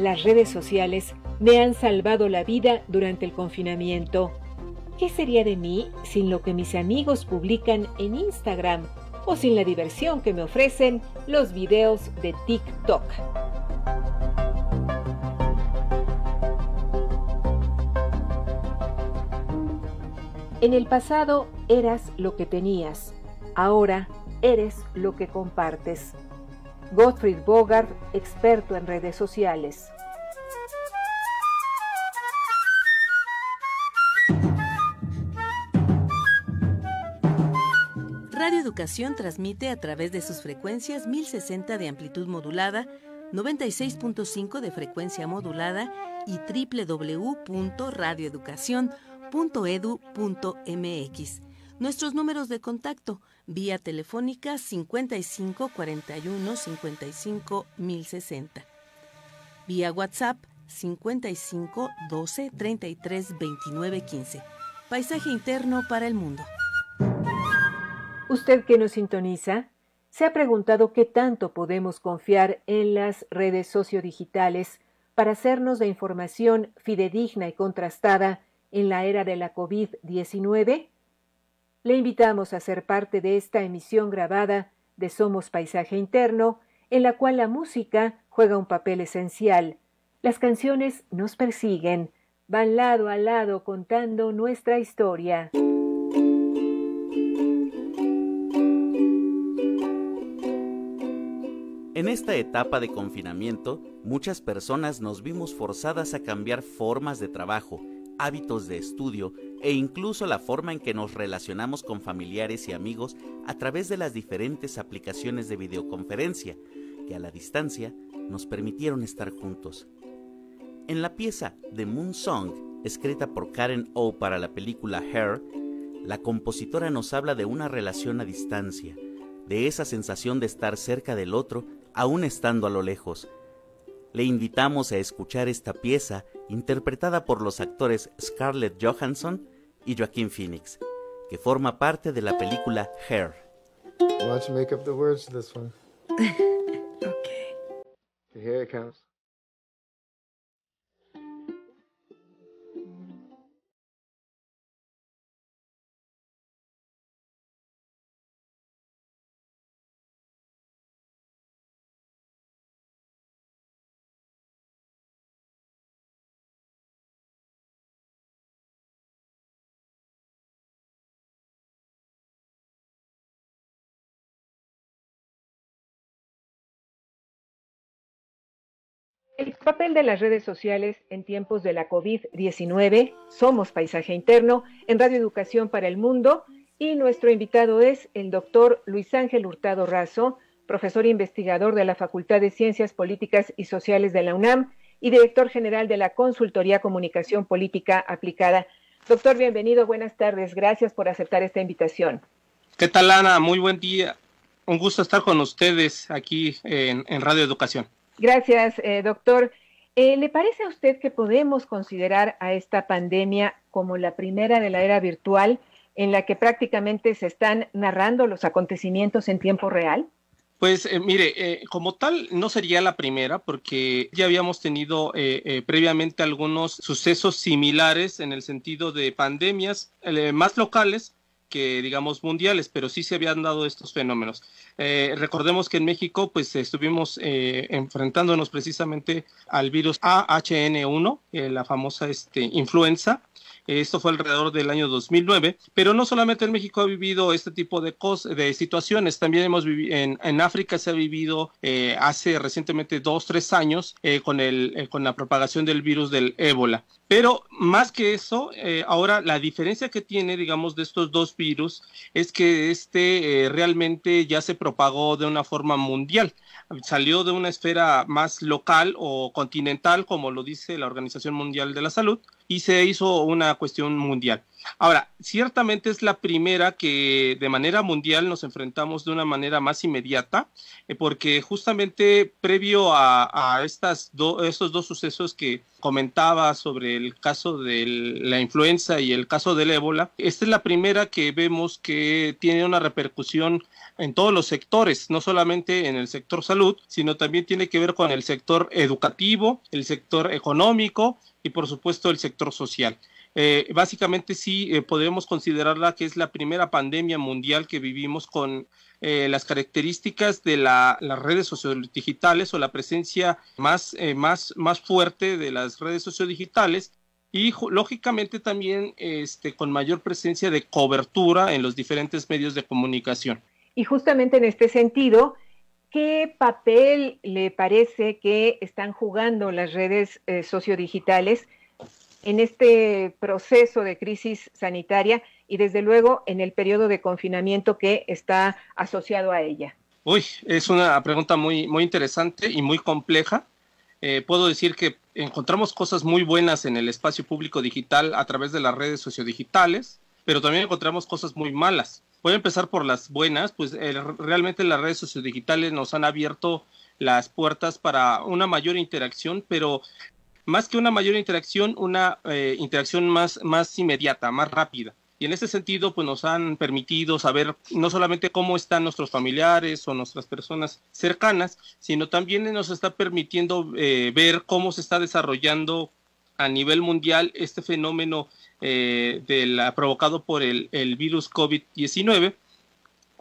Las redes sociales me han salvado la vida durante el confinamiento. ¿Qué sería de mí sin lo que mis amigos publican en Instagram o sin la diversión que me ofrecen los videos de TikTok? En el pasado eras lo que tenías, ahora eres lo que compartes. Gottfried Bogart, experto en redes sociales. Radio Educación transmite a través de sus frecuencias 1060 de amplitud modulada, 96.5 de frecuencia modulada y www.radioeducacion.edu.mx Nuestros números de contacto, vía telefónica 55 41 55 1060. Vía WhatsApp 55 12 33 29 15. Paisaje interno para el mundo. Usted que nos sintoniza, se ha preguntado qué tanto podemos confiar en las redes sociodigitales para hacernos de información fidedigna y contrastada en la era de la COVID-19? Le invitamos a ser parte de esta emisión grabada de Somos Paisaje Interno, en la cual la música juega un papel esencial. Las canciones nos persiguen, van lado a lado contando nuestra historia. En esta etapa de confinamiento, muchas personas nos vimos forzadas a cambiar formas de trabajo, hábitos de estudio, e incluso la forma en que nos relacionamos con familiares y amigos a través de las diferentes aplicaciones de videoconferencia que a la distancia nos permitieron estar juntos. En la pieza The Moon Song, escrita por Karen O para la película Hair, la compositora nos habla de una relación a distancia, de esa sensación de estar cerca del otro aún estando a lo lejos. Le invitamos a escuchar esta pieza interpretada por los actores Scarlett Johansson y Joaquín Phoenix, que forma parte de la película Hair. El papel de las redes sociales en tiempos de la COVID-19. Somos Paisaje Interno en Radio Educación para el Mundo y nuestro invitado es el doctor Luis Ángel Hurtado Razo, profesor e investigador de la Facultad de Ciencias Políticas y Sociales de la UNAM y director general de la Consultoría Comunicación Política Aplicada. Doctor, bienvenido, buenas tardes. Gracias por aceptar esta invitación. ¿Qué tal, Ana? Muy buen día. Un gusto estar con ustedes aquí en Radio Educación. Gracias, eh, doctor. Eh, ¿Le parece a usted que podemos considerar a esta pandemia como la primera de la era virtual en la que prácticamente se están narrando los acontecimientos en tiempo real? Pues eh, mire, como tal no sería la primera porque ya habíamos tenido previamente algunos sucesos similares en el sentido de pandemias más locales, que digamos mundiales, pero sí se habían dado estos fenómenos. Eh, recordemos que en México pues estuvimos eh, enfrentándonos precisamente al virus AHN1, eh, la famosa este, influenza, esto fue alrededor del año 2009, pero no solamente en México ha vivido este tipo de, de situaciones, también hemos vivido en, África se ha vivido eh, hace recientemente dos, tres años eh, con, el, eh, con la propagación del virus del ébola. Pero más que eso, ahora la diferencia que tiene, digamos, de estos dos virus es que este realmente ya se propagó de una forma mundial salió de una esfera más local o continental, como lo dice la Organización Mundial de la Salud, y se hizo una cuestión mundial. Ahora, ciertamente es la primera que de manera mundial nos enfrentamos de una manera más inmediata, eh, porque justamente previo a, estas estos dos sucesos que comentaba sobre el caso de la influenza y el caso del ébola, esta es la primera que vemos que tiene una repercusión en todos los sectores, no solamente en el sector salud, sino también tiene que ver con el sector educativo, el sector económico y por supuesto el sector social. Eh, básicamente sí eh, podemos considerarla que es la primera pandemia mundial que vivimos con eh, las características de la, las redes sociodigitales o la presencia más, más, más fuerte de las redes sociodigitales y lógicamente también este, con mayor presencia de cobertura en los diferentes medios de comunicación. Y justamente en este sentido, ¿Qué papel le parece que están jugando las redes eh, sociodigitales en este proceso de crisis sanitaria y desde luego en el periodo de confinamiento que está asociado a ella? Uy, es una pregunta muy, muy interesante y muy compleja. Eh, puedo decir que encontramos cosas muy buenas en el espacio público digital a través de las redes sociodigitales, pero también encontramos cosas muy malas. Voy a empezar por las buenas, pues eh, realmente las redes sociodigitales nos han abierto las puertas para una mayor interacción, pero más que una mayor interacción, una eh, interacción más, más inmediata, más rápida. Y en ese sentido, pues nos han permitido saber no solamente cómo están nuestros familiares o nuestras personas cercanas, sino también nos está permitiendo eh, ver cómo se está desarrollando a nivel mundial este fenómeno eh, provocado por el, virus COVID-19.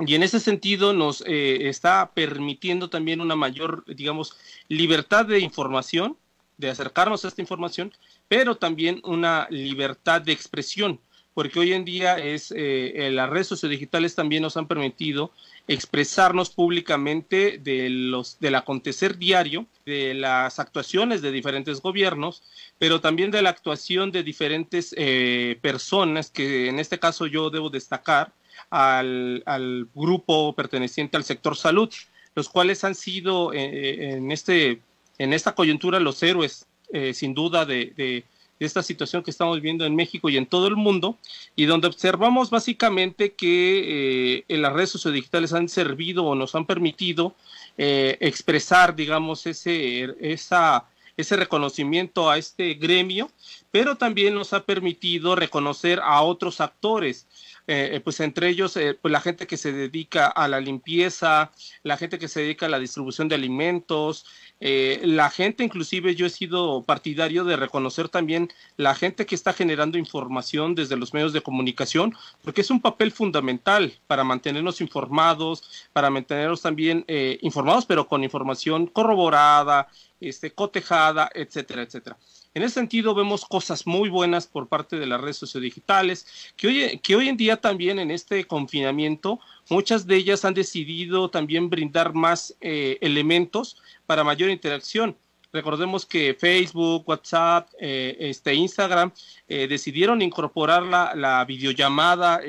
Y en ese sentido nos eh, está permitiendo también una mayor, digamos, libertad de información, de acercarnos a esta información, pero también una libertad de expresión, porque hoy en día es eh, las redes sociodigitales también nos han permitido expresarnos públicamente de los, del acontecer diario, de las actuaciones de diferentes gobiernos, pero también de la actuación de diferentes eh, personas, que en este caso yo debo destacar al, grupo perteneciente al sector salud, los cuales han sido eh, eh, en, este, en esta coyuntura los héroes, sin duda, de de esta situación que estamos viendo en México y en todo el mundo, y donde observamos básicamente que eh, en las redes sociodigitales han servido o nos han permitido eh, expresar, digamos, ese, ese reconocimiento a este gremio, pero también nos ha permitido reconocer a otros actores. Eh, pues entre ellos pues la gente que se dedica a la limpieza, la gente que se dedica a la distribución de alimentos, eh, la gente, inclusive yo he sido partidario de reconocer también la gente que está generando información desde los medios de comunicación, porque es un papel fundamental para mantenernos informados, para mantenernos también eh, informados, pero con información corroborada, este, cotejada, etcétera, etcétera. En ese sentido, vemos cosas muy buenas por parte de las redes sociodigitales, que hoy, que hoy en día también en este confinamiento, muchas de ellas han decidido también brindar más eh, elementos para mayor interacción. Recordemos que Facebook, WhatsApp, eh, este Instagram eh, decidieron incorporar la, la videollamada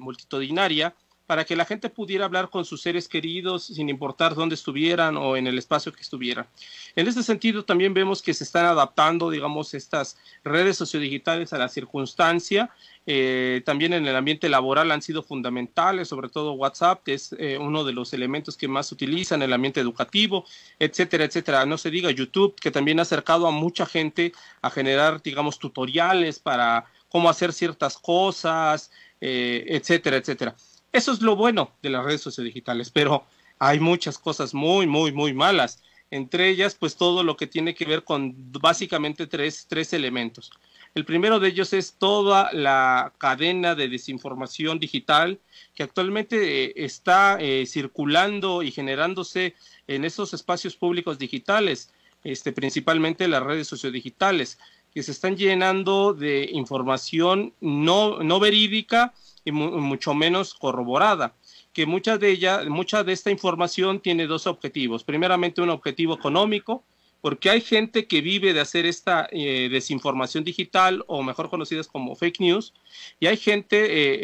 multitudinaria para que la gente pudiera hablar con sus seres queridos sin importar dónde estuvieran o en el espacio que estuvieran. En este sentido, también vemos que se están adaptando, digamos, estas redes sociodigitales a la circunstancia. Eh, también en el ambiente laboral han sido fundamentales, sobre todo WhatsApp, que es eh, uno de los elementos que más utilizan en el ambiente educativo, etcétera, etcétera. No se diga YouTube, que también ha acercado a mucha gente a generar, digamos, tutoriales para cómo hacer ciertas cosas, eh, etcétera, etcétera. Eso es lo bueno de las redes sociodigitales, pero hay muchas cosas muy, muy, muy malas. Entre ellas, pues todo lo que tiene que ver con básicamente tres, tres elementos. El primero de ellos es toda la cadena de desinformación digital que actualmente eh, está eh, circulando y generándose en esos espacios públicos digitales, este, principalmente las redes sociodigitales que se están llenando de información no, no verídica y mucho menos corroborada que muchas de ellas, mucha de esta información tiene dos objetivos. Primeramente, un objetivo económico, porque hay gente que vive de hacer esta eh, desinformación digital o mejor conocidas como fake news, y hay gente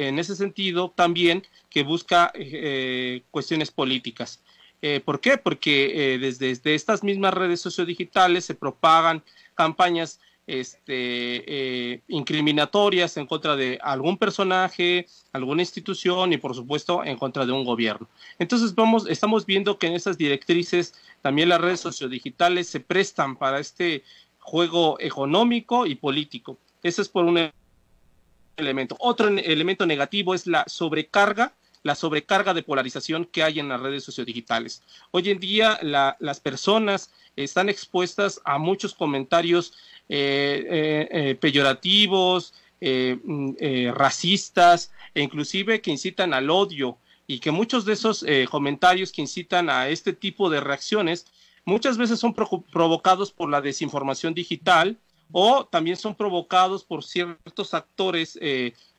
eh, en ese sentido también que busca eh, cuestiones políticas. ¿Por qué? Porque desde, desde, estas mismas redes sociodigitales se propagan campañas este, eh, incriminatorias en contra de algún personaje, alguna institución y por supuesto en contra de un gobierno. Entonces vamos, estamos viendo que en esas directrices también las redes sociodigitales se prestan para este juego económico y político. Ese es por un elemento. Otro elemento negativo es la sobrecarga la sobrecarga de polarización que hay en las redes sociodigitales. Hoy en día las personas están expuestas a muchos comentarios eh, eh, eh, peyorativos, mm, racistas, e inclusive que incitan al odio y que muchos de esos comentarios que incitan a este tipo de reacciones muchas veces son provocados por la desinformación digital o también son provocados por ciertos actores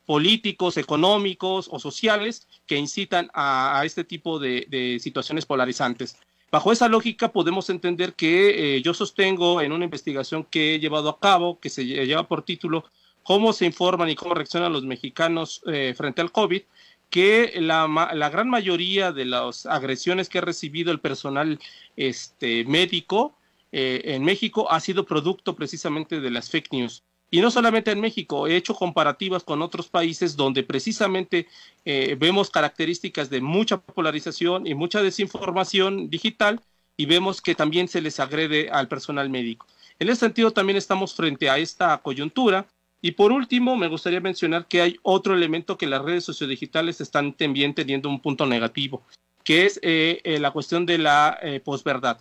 políticos, económicos o sociales que incitan a, este tipo de, situaciones polarizantes. Bajo esa lógica podemos entender que eh, yo sostengo en una investigación que he llevado a cabo, que se lleva por título cómo se informan y cómo reaccionan los mexicanos eh, frente al COVID, que la, gran mayoría de las agresiones que ha recibido el personal este, médico eh, en México ha sido producto precisamente de las fake news. Y no solamente en México, he hecho comparativas con otros países donde precisamente eh, vemos características de mucha polarización y mucha desinformación digital y vemos que también se les agrede al personal médico. En ese sentido también estamos frente a esta coyuntura. Y por último, me gustaría mencionar que hay otro elemento que las redes sociodigitales están también teniendo un punto negativo, que es eh, eh, la cuestión de la posverdad.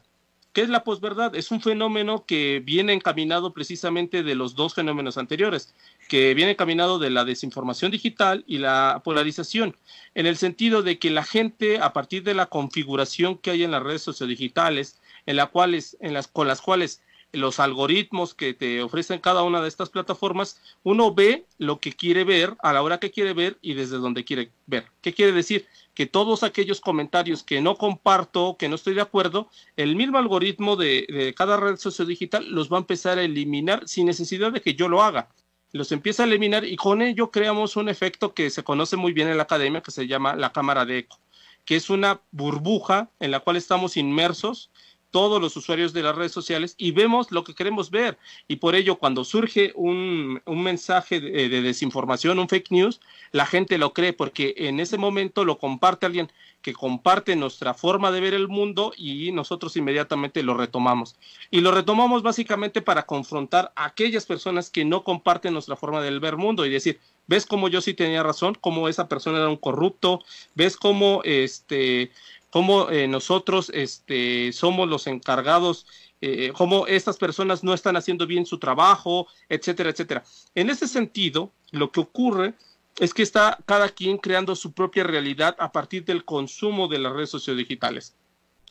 ¿Qué es la posverdad? Es un fenómeno que viene encaminado precisamente de los dos fenómenos anteriores, que viene encaminado de la desinformación digital y la polarización, en el sentido de que la gente, a partir de la configuración que hay en las redes sociodigitales, en, cuales, en las, con las cuales los algoritmos que te ofrecen cada una de estas plataformas, uno ve lo que quiere ver a la hora que quiere ver y desde donde quiere ver. ¿Qué quiere decir? que todos aquellos comentarios que no comparto, que no estoy de acuerdo, el mismo algoritmo de, cada red sociodigital los va a empezar a eliminar sin necesidad de que yo lo haga los empieza a eliminar y con ello creamos un efecto que se conoce muy bien en la academia que se llama la cámara de eco, que es una burbuja en la cual estamos inmersos todos los usuarios de las redes sociales y vemos lo que queremos ver. Y por ello, cuando surge un, mensaje de, eh, de, desinformación, un fake news, la gente lo cree porque en ese momento lo comparte alguien que comparte nuestra forma de ver el mundo y nosotros inmediatamente lo retomamos. Y lo retomamos básicamente para confrontar a aquellas personas que no comparten nuestra forma de ver el mundo y decir, ves cómo yo sí tenía razón, cómo esa persona era un corrupto, ves cómo este cómo eh, nosotros este, somos los encargados, eh, cómo estas personas no están haciendo bien su trabajo, etcétera, etcétera. En ese sentido, lo que ocurre es que está cada quien creando su propia realidad a partir del consumo de las redes sociodigitales.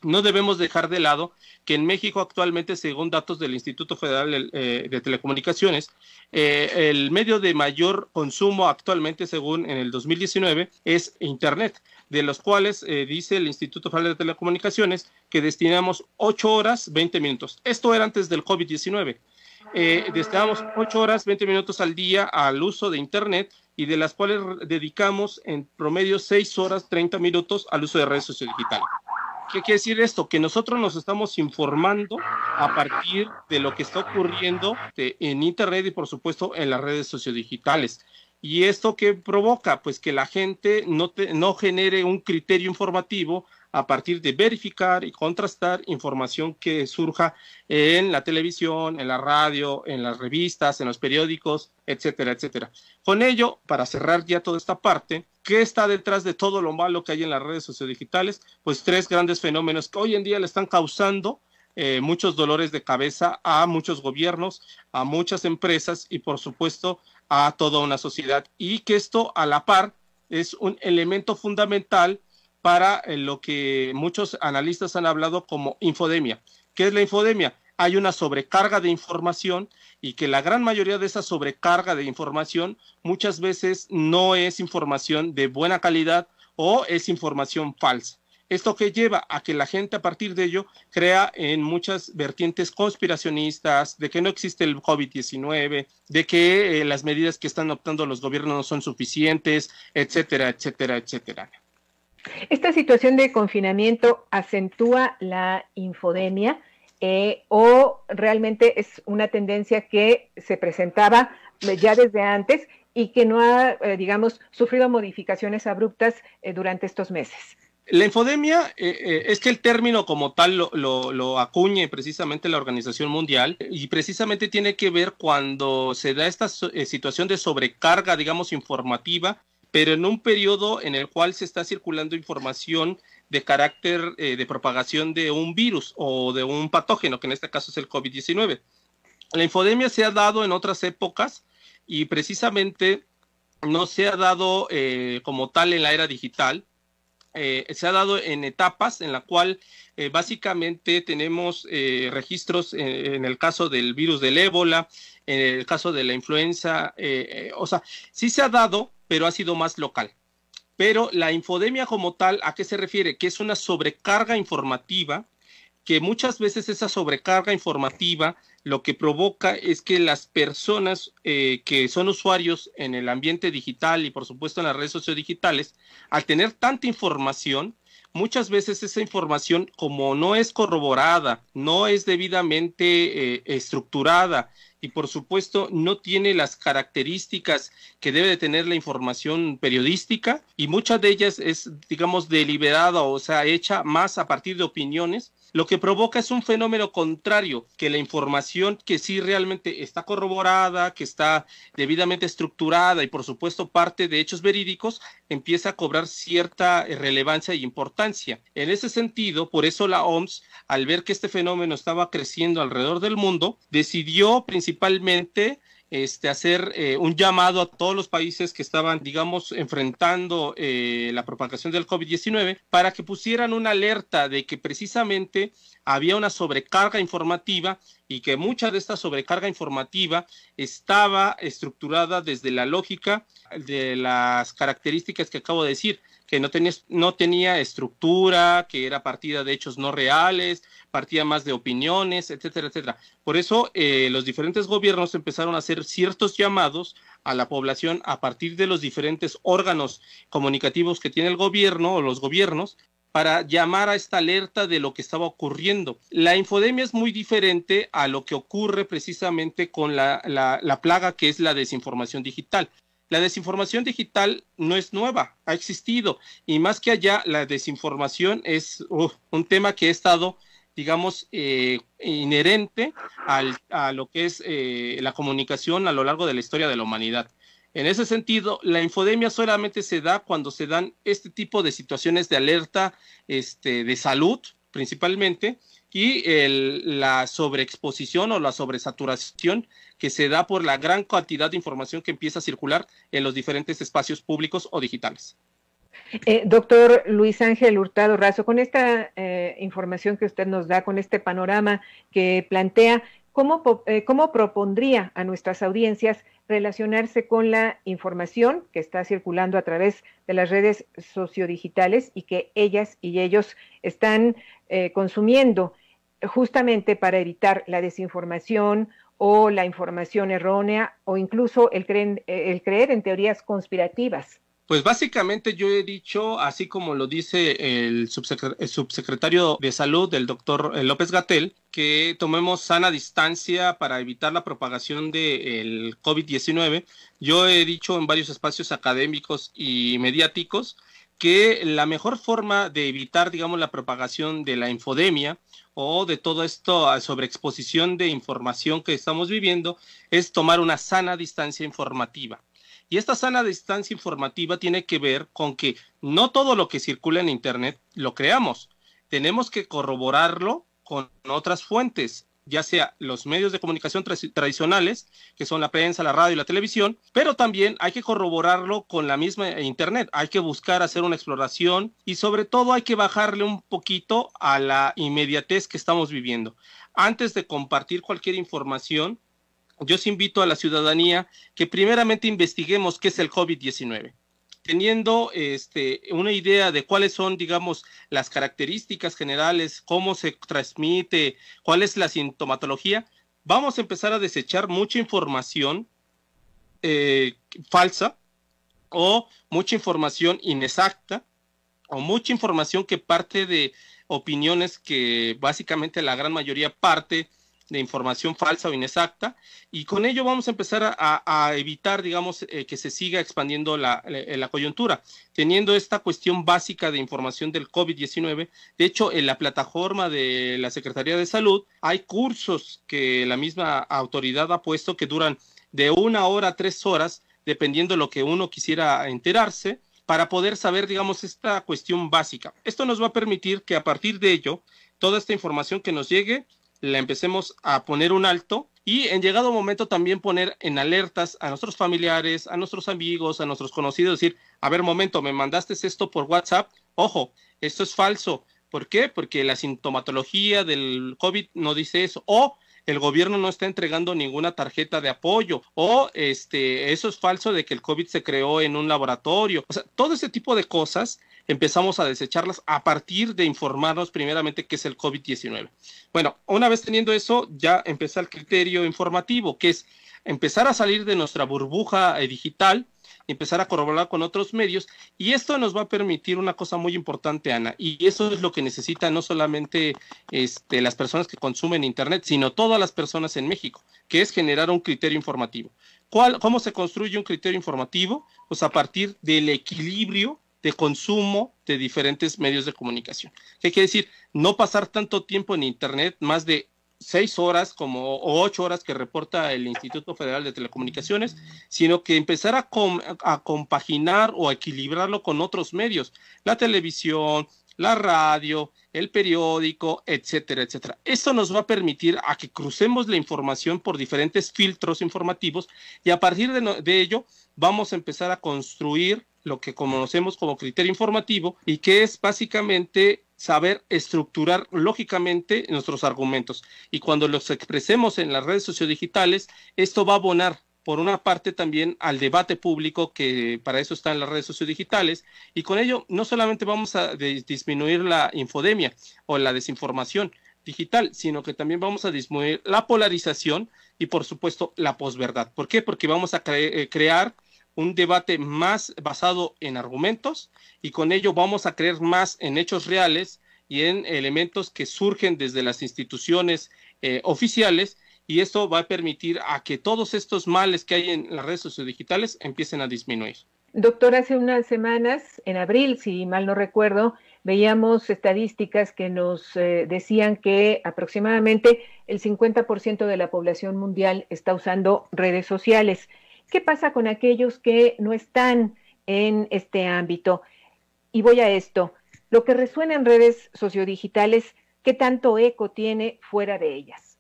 No debemos dejar de lado que en México actualmente, según datos del Instituto Federal eh, de Telecomunicaciones, el medio de mayor consumo actualmente, según en el 2019, es Internet de los cuales eh, dice el Instituto Federal de Telecomunicaciones que destinamos 8 horas 20 minutos. Esto era antes del COVID-19. Eh, destinamos 8 horas 20 minutos al día al uso de Internet y de las cuales dedicamos en promedio 6 horas 30 minutos al uso de redes sociales digitales. ¿Qué quiere decir esto? Que nosotros nos estamos informando a partir de lo que está ocurriendo eh, en Internet y por supuesto en las redes sociodigitales. ¿Y esto qué provoca? Pues que la gente no, no genere un criterio informativo a partir de verificar y contrastar información que surja en la televisión, en la radio, en las revistas, en los periódicos, etcétera, etcétera. Con ello, para cerrar ya toda esta parte, ¿qué está detrás de todo lo malo que hay en las redes sociodigitales? Pues tres grandes fenómenos que hoy en día le están causando eh, muchos dolores de cabeza a muchos gobiernos, a muchas empresas y por supuesto a toda una sociedad. Y que esto a la par es un elemento fundamental para eh, lo que muchos analistas han hablado como infodemia. ¿Qué es la infodemia? Hay una sobrecarga de información y que la gran mayoría de esa sobrecarga de información muchas veces no es información de buena calidad o es información falsa. Esto que lleva a que la gente a partir de ello crea en muchas vertientes conspiracionistas, de que no existe el COVID-19, de que eh, las medidas que están optando los gobiernos no son suficientes, etcétera, etcétera, etcétera. Esta situación de confinamiento acentúa la infodemia eh, o realmente es una tendencia que se presentaba ya desde antes y que no ha, eh, digamos, sufrido modificaciones abruptas durante estos meses. La infodemia eh, eh, es que el término como tal lo, acuñe precisamente la Organización Mundial y precisamente tiene que ver cuando se da esta eh, situación de sobrecarga, digamos, informativa, pero en un periodo en el cual se está circulando información de carácter de propagación de un virus o de un patógeno, que en este caso es el COVID-19. La infodemia se ha dado en otras épocas y precisamente no se ha dado como tal en la era digital, eh, se ha dado en etapas en la cual eh, básicamente tenemos eh, registros en, en, el caso del virus del ébola, en el caso de la influenza, o sea, sí se ha dado, pero ha sido más local. Pero la infodemia como tal, ¿a qué se refiere? Que es una sobrecarga informativa, que muchas veces esa sobrecarga informativa lo que provoca es que las personas eh, que son usuarios en el ambiente digital y por supuesto en las redes sociales digitales, al tener tanta información, muchas veces esa información como no es corroborada, no es debidamente eh, estructurada y por supuesto no tiene las características que debe tener la información periodística y muchas de ellas es digamos deliberada o sea hecha más a partir de opiniones lo que provoca es un fenómeno contrario, que la información que sí realmente está corroborada, que está debidamente estructurada y por supuesto parte de hechos verídicos, empieza a cobrar cierta eh, relevancia y e importancia. En ese sentido, por eso la OMS, al ver que este fenómeno estaba creciendo alrededor del mundo, decidió principalmente este, hacer eh, un llamado a todos los países que estaban, digamos, enfrentando eh, la propagación del COVID-19 para que pusieran una alerta de que precisamente había una sobrecarga informativa y que mucha de esta sobrecarga informativa estaba estructurada desde la lógica de las características que acabo de decir, que no, no tenía estructura, que era partida de hechos no reales, partía más de opiniones, etcétera, etcétera. Por eso eh, los diferentes gobiernos empezaron a hacer ciertos llamados a la población a partir de los diferentes órganos comunicativos que tiene el gobierno o los gobiernos para llamar a esta alerta de lo que estaba ocurriendo. La infodemia es muy diferente a lo que ocurre precisamente con la plaga que es la desinformación digital. La desinformación digital no es nueva, ha existido. Y más que allá, la desinformación es un tema que ha estado, digamos, eh, inherente a lo que es eh, la comunicación a lo largo de la historia de la humanidad. En ese sentido, la infodemia solamente se da cuando se dan este tipo de situaciones de alerta este, de salud, principalmente, y la sobreexposición o la sobresaturación que se da por la gran cantidad de información que empieza a circular en los diferentes espacios públicos o digitales. Eh, doctor Luis Ángel Hurtado Razo, con esta eh, información que usted nos da, con este panorama que plantea, ¿cómo, eh, ¿cómo propondría a nuestras audiencias relacionarse con la información que está circulando a través de las redes sociodigitales y que ellas y ellos están consumiendo justamente para evitar la desinformación o la información errónea o incluso el, eh, el creer en teorías conspirativas. Pues básicamente yo he dicho, así como lo dice el, subsecretario de salud, el doctor eh, López Gatel, que tomemos sana distancia para evitar la propagación del de COVID-19. Yo he dicho en varios espacios académicos y mediáticos que la mejor forma de evitar, digamos, la propagación de la infodemia o de todo esto ah, sobreexposición de información que estamos viviendo es tomar una sana distancia informativa. Y esta sana distancia informativa tiene que ver con que no todo lo que circula en Internet lo creamos. Tenemos que corroborarlo con otras fuentes ya sea los medios de comunicación tradicionales, que son la prensa, la radio y la televisión, pero también hay que corroborarlo con la misma Internet. Hay que buscar hacer una exploración y sobre todo hay que bajarle un poquito a la inmediatez que estamos viviendo. Antes de compartir cualquier información, yo os invito a la ciudadanía que primeramente investiguemos qué es el COVID-19 teniendo este, una idea de cuáles son, digamos, las características generales, cómo se transmite, cuál es la sintomatología, vamos a empezar a desechar mucha información eh, falsa o mucha información inexacta o mucha información que parte de opiniones que básicamente la gran mayoría parte de información falsa o inexacta y con ello vamos a empezar a, evitar, digamos, eh, que se siga expandiendo eh, la, coyuntura, teniendo esta cuestión básica de información del COVID-19. De hecho, en la plataforma de la Secretaría de Salud hay cursos que la misma autoridad ha puesto que duran de una hora a tres horas, dependiendo de lo que uno quisiera enterarse para poder saber, digamos, esta cuestión básica. Esto nos va a permitir que a partir de ello, toda esta información que nos llegue la empecemos a poner un alto y en llegado momento también poner en alertas a nuestros familiares, a nuestros amigos, a nuestros conocidos, decir, a ver, momento, me mandaste esto por WhatsApp, ojo, esto es falso. ¿Por qué? Porque la sintomatología del COVID no dice eso. O el gobierno no está entregando ninguna tarjeta de apoyo o este, eso es falso de que el COVID se creó en un laboratorio. O sea, todo ese tipo de cosas empezamos a desecharlas a partir de informarnos primeramente qué es el COVID-19. Bueno, una vez teniendo eso, ya empieza el criterio informativo, que es empezar a salir de nuestra burbuja eh, digital empezar a corroborar con otros medios y esto nos va a permitir una cosa muy importante, Ana, y eso es lo que necesitan no solamente este, las personas que consumen Internet, sino todas las personas en México, que es generar un criterio informativo. ¿Cuál, ¿Cómo se construye un criterio informativo? Pues a partir del equilibrio de consumo de diferentes medios de comunicación. ¿Qué quiere decir? No pasar tanto tiempo en Internet, más de seis horas como o ocho horas que reporta el Instituto Federal de Telecomunicaciones, sino que empezar a, compaginar o a equilibrarlo con otros medios, la televisión, la radio, el periódico, etcétera, etcétera. Esto nos va a permitir a que crucemos la información por diferentes filtros informativos y a partir de, de ello vamos a empezar a construir lo que conocemos como criterio informativo y que es básicamente saber estructurar lógicamente nuestros argumentos. Y cuando los expresemos en las redes sociodigitales, esto va a abonar por una parte también al debate público, que para eso están las redes sociodigitales, y con ello no solamente vamos a disminuir la infodemia o la desinformación digital, sino que también vamos a disminuir la polarización y por supuesto la posverdad. ¿Por qué? Porque vamos a eh, crear un debate más basado en argumentos y con ello vamos a creer más en hechos reales y en elementos que surgen desde las instituciones eh, oficiales y esto va a permitir a que todos estos males que hay en las redes sociodigitales empiecen a disminuir. Doctor, hace unas semanas, en abril, si mal no recuerdo, veíamos estadísticas que nos eh, decían que aproximadamente el 50% de la población mundial está usando redes sociales. ¿Qué pasa con aquellos que no están en este ámbito? Y voy a esto. Lo que resuena en redes sociodigitales, ¿qué tanto eco tiene fuera de ellas?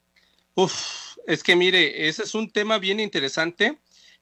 Uf, es que mire, ese es un tema bien interesante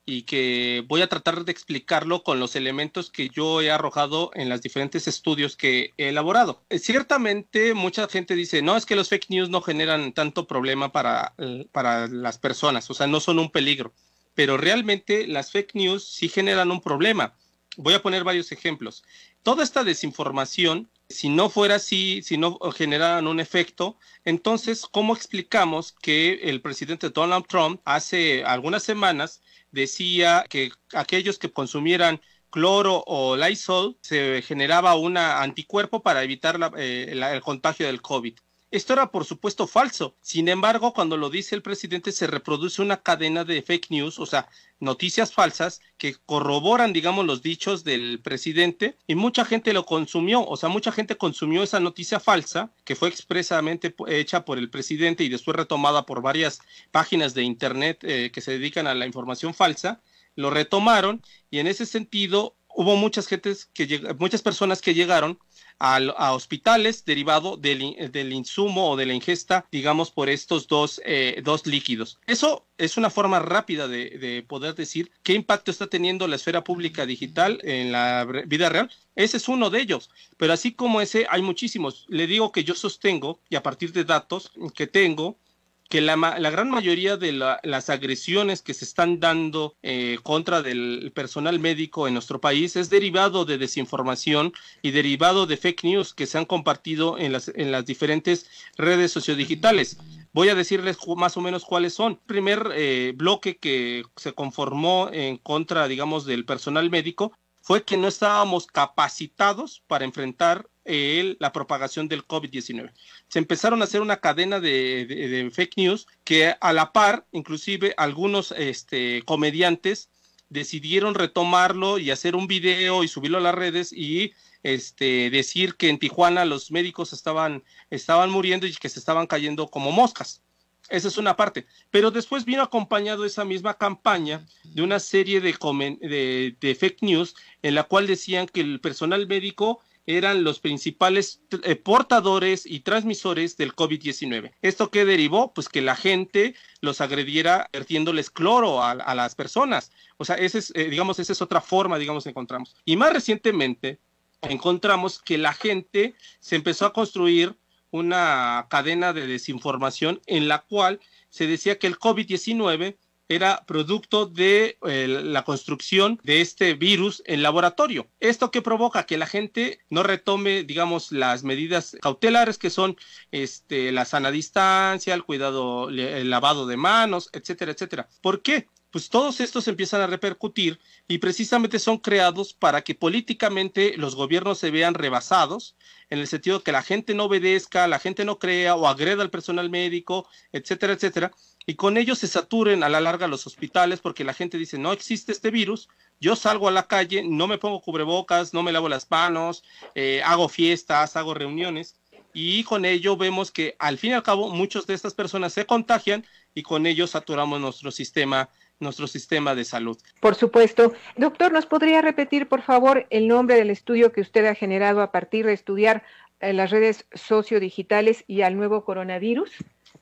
y que voy a tratar de explicarlo con los elementos que yo he arrojado en los diferentes estudios que he elaborado. Eh, ciertamente, mucha gente dice, no, es que los fake news no generan tanto problema para, eh, para las personas, o sea, no son un peligro pero realmente las fake news sí generan un problema. Voy a poner varios ejemplos. Toda esta desinformación, si no fuera así, si no generaran un efecto, entonces, ¿cómo explicamos que el presidente Donald Trump hace algunas semanas decía que aquellos que consumieran cloro o Lysol se generaba un anticuerpo para evitar eh, el contagio del COVID. Esto era por supuesto falso. Sin embargo, cuando lo dice el presidente se reproduce una cadena de fake news, o sea, noticias falsas que corroboran, digamos, los dichos del presidente y mucha gente lo consumió, o sea, mucha gente consumió esa noticia falsa que fue expresamente hecha por el presidente y después retomada por varias páginas de internet eh, que se dedican a la información falsa, lo retomaron y en ese sentido hubo muchas gentes que muchas personas que llegaron a, hospitales derivado del, del, insumo o de la ingesta, digamos, por estos eh, dos, líquidos. Eso es una forma rápida de, de, poder decir qué impacto está teniendo la esfera pública digital en la vida real. Ese es uno de ellos, pero así como ese hay muchísimos. Le digo que yo sostengo, y a partir de datos que tengo, que la, gran mayoría de las agresiones que se están dando eh, contra del personal médico en nuestro país es derivado de desinformación y derivado de fake news que se han compartido en las, en las diferentes redes sociodigitales. Voy a decirles más o menos cuáles son. El primer eh, bloque que se conformó en contra, digamos, del personal médico fue que no estábamos capacitados para enfrentar la propagación del COVID-19. Se empezaron a hacer una cadena de, fake news que a la par, inclusive algunos este, comediantes decidieron retomarlo y hacer un video y subirlo a las redes y este, decir que en Tijuana los médicos estaban, estaban muriendo y que se estaban cayendo como moscas. Esa es una parte. Pero después vino acompañado esa misma campaña de una serie de, de, fake news en la cual decían que el personal médico eran los principales eh, portadores y transmisores del COVID-19. ¿Esto qué derivó? Pues que la gente los agrediera vertiéndoles cloro a, las personas. O sea, ese es, eh, digamos, esa es otra forma, digamos, encontramos. Y más recientemente encontramos que la gente se empezó a construir una cadena de desinformación en la cual se decía que el COVID-19 era producto de eh, la construcción de este virus en laboratorio. Esto que provoca que la gente no retome, digamos, las medidas cautelares que son este, la sana distancia, el cuidado, el lavado de manos, etcétera, etcétera. ¿Por qué? pues todos estos empiezan a repercutir y precisamente son creados para que políticamente los gobiernos se vean rebasados, en el sentido que la gente no obedezca, la gente no crea o agreda al personal médico, etcétera, etcétera, y con ello se saturen a la larga los hospitales porque la gente dice, no existe este virus, yo salgo a la calle, no me pongo cubrebocas, no me lavo las manos, eh, hago fiestas, hago reuniones y con ello vemos que al fin y al cabo muchas de estas personas se contagian y con ello saturamos nuestro sistema nuestro sistema de salud. Por supuesto. Doctor, ¿nos podría repetir, por favor, el nombre del estudio que usted ha generado a partir de estudiar eh, las redes sociodigitales y al nuevo coronavirus?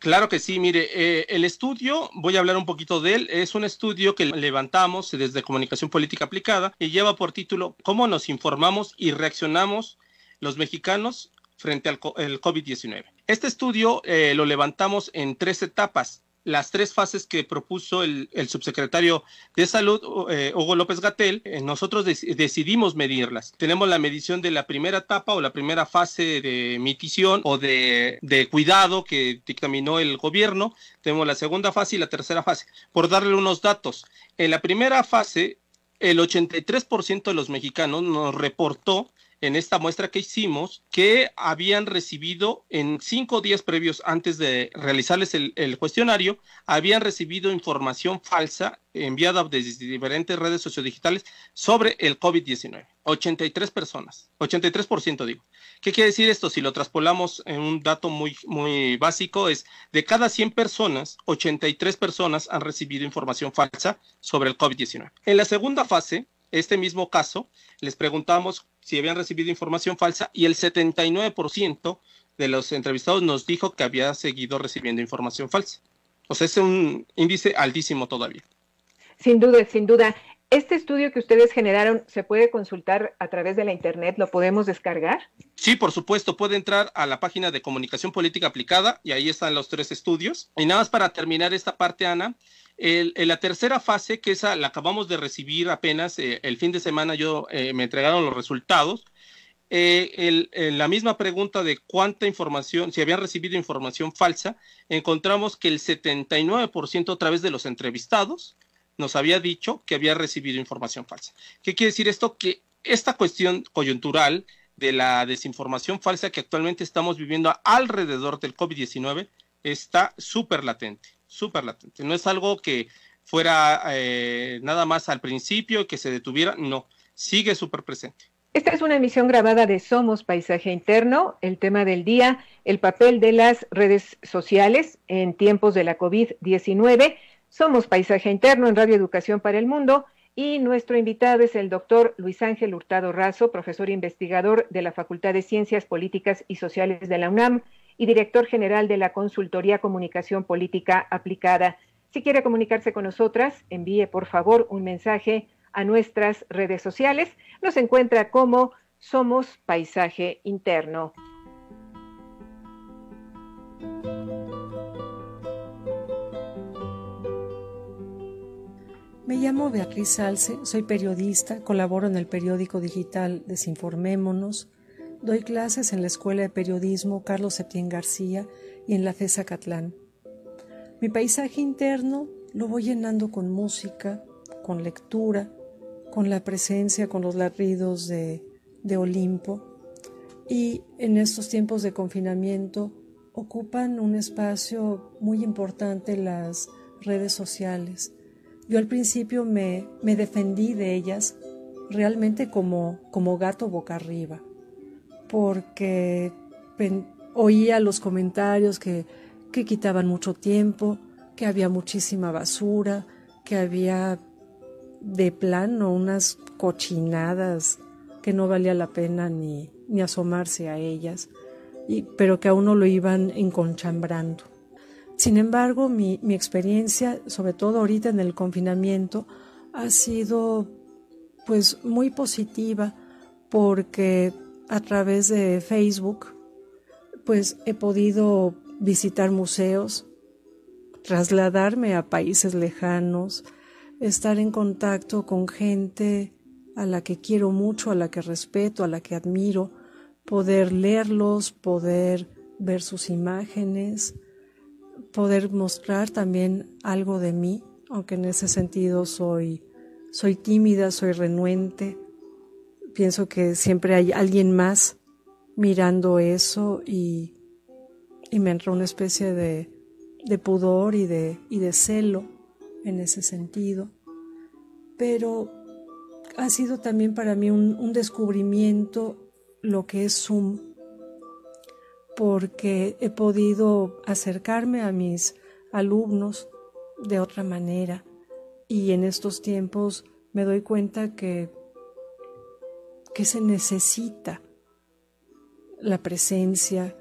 Claro que sí, mire, eh, el estudio, voy a hablar un poquito de él, es un estudio que levantamos desde Comunicación Política Aplicada y lleva por título ¿Cómo nos informamos y reaccionamos los mexicanos frente al COVID-19? Este estudio eh, lo levantamos en tres etapas las tres fases que propuso el, subsecretario de Salud, eh, Hugo López Gatel, eh, nosotros decidimos medirlas. Tenemos la medición de la primera etapa o la primera fase de mitición o de, de, cuidado que dictaminó el gobierno. Tenemos la segunda fase y la tercera fase. Por darle unos datos, en la primera fase, el 83% de los mexicanos nos reportó en esta muestra que hicimos que habían recibido en cinco días previos antes de realizarles el, cuestionario, habían recibido información falsa enviada desde diferentes redes sociodigitales sobre el COVID-19. 83 personas, 83% digo. ¿Qué quiere decir esto? Si lo traspolamos en un dato muy, muy básico, es de cada 100 personas, 83 personas han recibido información falsa sobre el COVID-19. En la segunda fase, este mismo caso, les preguntamos si habían recibido información falsa y el 79% de los entrevistados nos dijo que había seguido recibiendo información falsa. O sea, es un índice altísimo todavía. Sin duda, sin duda. Este estudio que ustedes generaron se puede consultar a través de la internet, ¿lo podemos descargar? Sí, por supuesto, puede entrar a la página de comunicación política aplicada y ahí están los tres estudios. Y nada más para terminar esta parte, Ana, en la tercera fase, que esa la acabamos de recibir apenas eh, el fin de semana, yo eh, me entregaron los resultados. Eh, en la misma pregunta de cuánta información, si habían recibido información falsa, encontramos que el 79% a través de los entrevistados, nos había dicho que había recibido información falsa. ¿Qué quiere decir esto? Que esta cuestión coyuntural de la desinformación falsa que actualmente estamos viviendo alrededor del COVID-19 está súper latente, súper latente. No es algo que fuera eh, nada más al principio que se detuviera, no, sigue súper presente. Esta es una emisión grabada de Somos Paisaje Interno, el tema del día, el papel de las redes sociales en tiempos de la COVID-19. Somos Paisaje Interno en Radio Educación para el Mundo y nuestro invitado es el doctor Luis Ángel Hurtado Razo, profesor e investigador de la Facultad de Ciencias Políticas y Sociales de la UNAM y director general de la Consultoría Comunicación Política Aplicada. Si quiere comunicarse con nosotras, envíe por favor un mensaje a nuestras redes sociales. Nos encuentra como Somos Paisaje Interno. Me llamo Beatriz Salce, soy periodista, colaboro en el periódico digital Desinformémonos, doy clases en la Escuela de Periodismo Carlos Septién García y en la CESA Catlán. Mi paisaje interno lo voy llenando con música, con lectura, con la presencia, con los ladridos de Olimpo y en estos tiempos de confinamiento ocupan un espacio muy importante las redes sociales yo al principio me, defendí de ellas realmente como, gato boca arriba, porque oía los comentarios que, quitaban mucho tiempo, que había muchísima basura, que había de plano unas cochinadas que no valía la pena ni, asomarse a ellas, pero que a uno lo iban enconchambrando. Sin embargo, mi, experiencia, sobre todo ahorita en el confinamiento, ha sido pues muy positiva porque a través de Facebook pues he podido visitar museos, trasladarme a países lejanos, estar en contacto con gente a la que quiero mucho, a la que respeto, a la que admiro, poder leerlos, poder ver sus imágenes, poder mostrar también algo de mí, aunque en ese sentido soy, soy tímida, soy renuente. Pienso que siempre hay alguien más mirando eso y, me entra una especie de, de pudor y de, de celo en ese sentido. Pero ha sido también para mí un, un descubrimiento lo que es Zoom porque he podido acercarme a mis alumnos de otra manera y en estos tiempos me doy cuenta que, que se necesita la presencia,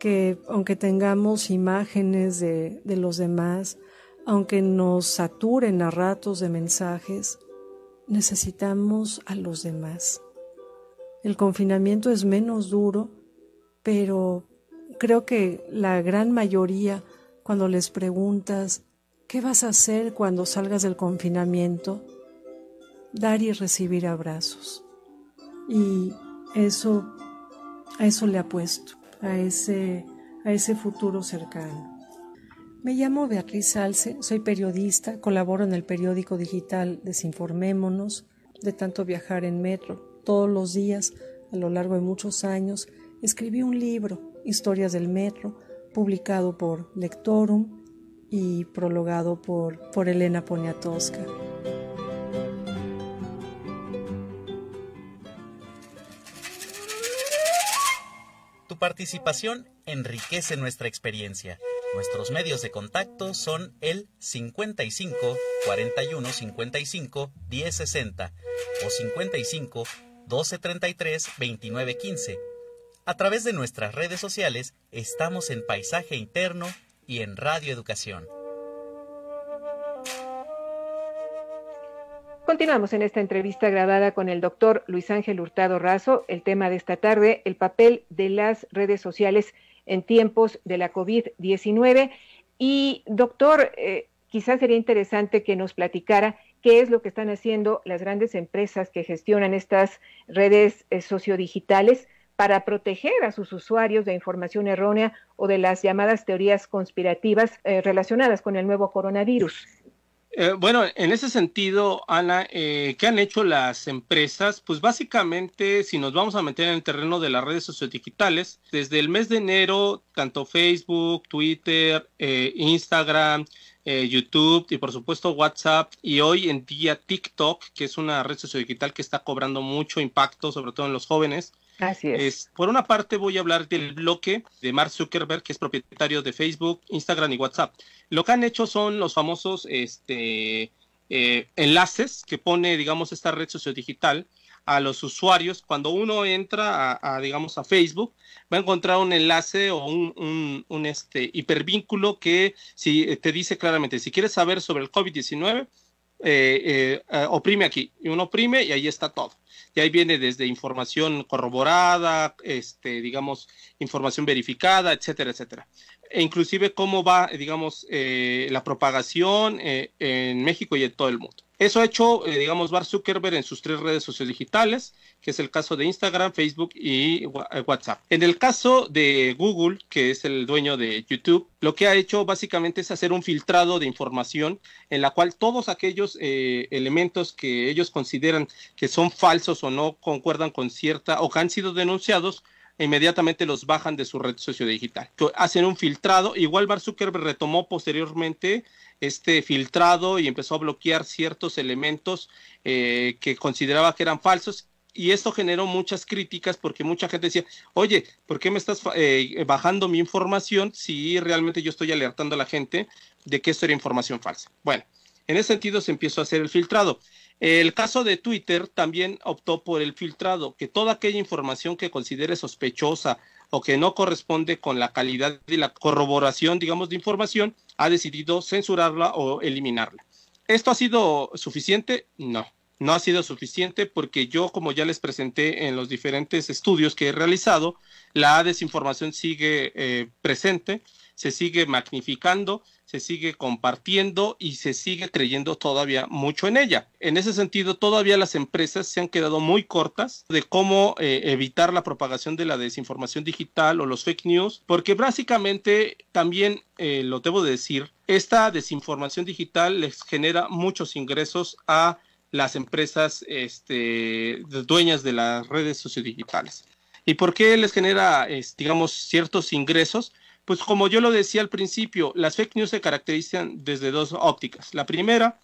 que aunque tengamos imágenes de, de los demás, aunque nos saturen a ratos de mensajes, necesitamos a los demás. El confinamiento es menos duro, pero creo que la gran mayoría, cuando les preguntas, ¿qué vas a hacer cuando salgas del confinamiento? Dar y recibir abrazos. Y eso, a eso le apuesto, a ese, a ese futuro cercano. Me llamo Beatriz Salce, soy periodista, colaboro en el periódico digital Desinformémonos, de tanto viajar en metro. Todos los días, a lo largo de muchos años, escribí un libro Historias del Metro, publicado por Lectorum y prologado por, por Elena Poniatowska. Tu participación enriquece nuestra experiencia. Nuestros medios de contacto son el 55 41 55 1060 o 55 12 33 29 15. A través de nuestras redes sociales estamos en Paisaje Interno y en Radio Educación. Continuamos en esta entrevista grabada con el doctor Luis Ángel Hurtado Razo. El tema de esta tarde, el papel de las redes sociales en tiempos de la COVID-19. Y doctor, eh, quizás sería interesante que nos platicara qué es lo que están haciendo las grandes empresas que gestionan estas redes eh, sociodigitales para proteger a sus usuarios de información errónea o de las llamadas teorías conspirativas eh, relacionadas con el nuevo coronavirus. Eh, bueno, en ese sentido, Ana, eh, ¿qué han hecho las empresas? Pues básicamente, si nos vamos a meter en el terreno de las redes sociodigitales, desde el mes de enero, tanto Facebook, Twitter, eh, Instagram, YouTube y por supuesto WhatsApp y hoy en día TikTok, que es una red sociodigital que está cobrando mucho impacto, sobre todo en los jóvenes, Así es. Por una parte voy a hablar del bloque de Mark Zuckerberg, que es propietario de Facebook, Instagram y WhatsApp. Lo que han hecho son los famosos este, eh, enlaces que pone, digamos, esta red sociodigital a los usuarios. Cuando uno entra a, digamos, a Facebook, va a encontrar un enlace o un, este, hipervínculo que si, eh, te dice claramente, si quieres saber sobre el COVID-19, eh, eh, eh, oprime aquí, y uno oprime y ahí está todo. Y ahí viene desde información corroborada, este, digamos, información verificada, etcétera, etcétera e inclusive cómo va, digamos, eh, la propagación eh, en México y en todo el mundo. Eso ha hecho, eh, digamos, Bar Zuckerberg en sus tres redes sociales digitales, que es el caso de Instagram, Facebook y WhatsApp. En el caso de Google, que es el dueño de YouTube, lo que ha hecho básicamente es hacer un filtrado de información en la cual todos aquellos elementos que ellos consideran que son falsos o no concuerdan con cierta o que han sido denunciados, e inmediatamente los bajan de su red sociodigital. Hacen un filtrado, igual barzucker retomó posteriormente este filtrado y empezó a bloquear ciertos elementos eh, que consideraba que eran falsos y esto generó muchas críticas porque mucha gente decía, oye, ¿por qué me estás eh, bajando mi información si realmente yo estoy alertando a la gente de que esto era información falsa? Bueno, en ese sentido se empezó a hacer el filtrado. El caso de Twitter también optó por el filtrado, que toda aquella información que considere sospechosa o que no corresponde con la calidad y la corroboración, digamos, de información, ha decidido censurarla o eliminarla. ¿Esto ha sido suficiente? No, no ha sido suficiente porque yo, como ya les presenté en los diferentes estudios que he realizado, la desinformación sigue eh, presente, se sigue magnificando se sigue compartiendo y se sigue creyendo todavía mucho en ella. En ese sentido, todavía las empresas se han quedado muy cortas de cómo eh, evitar la propagación de la desinformación digital o los fake news, porque básicamente también, eh, lo debo decir, esta desinformación digital les genera muchos ingresos a las empresas este, dueñas de las redes sociodigitales. ¿Y por qué les genera, digamos, ciertos ingresos? Pues como yo lo decía al principio, las fake news se caracterizan desde dos ópticas. La primera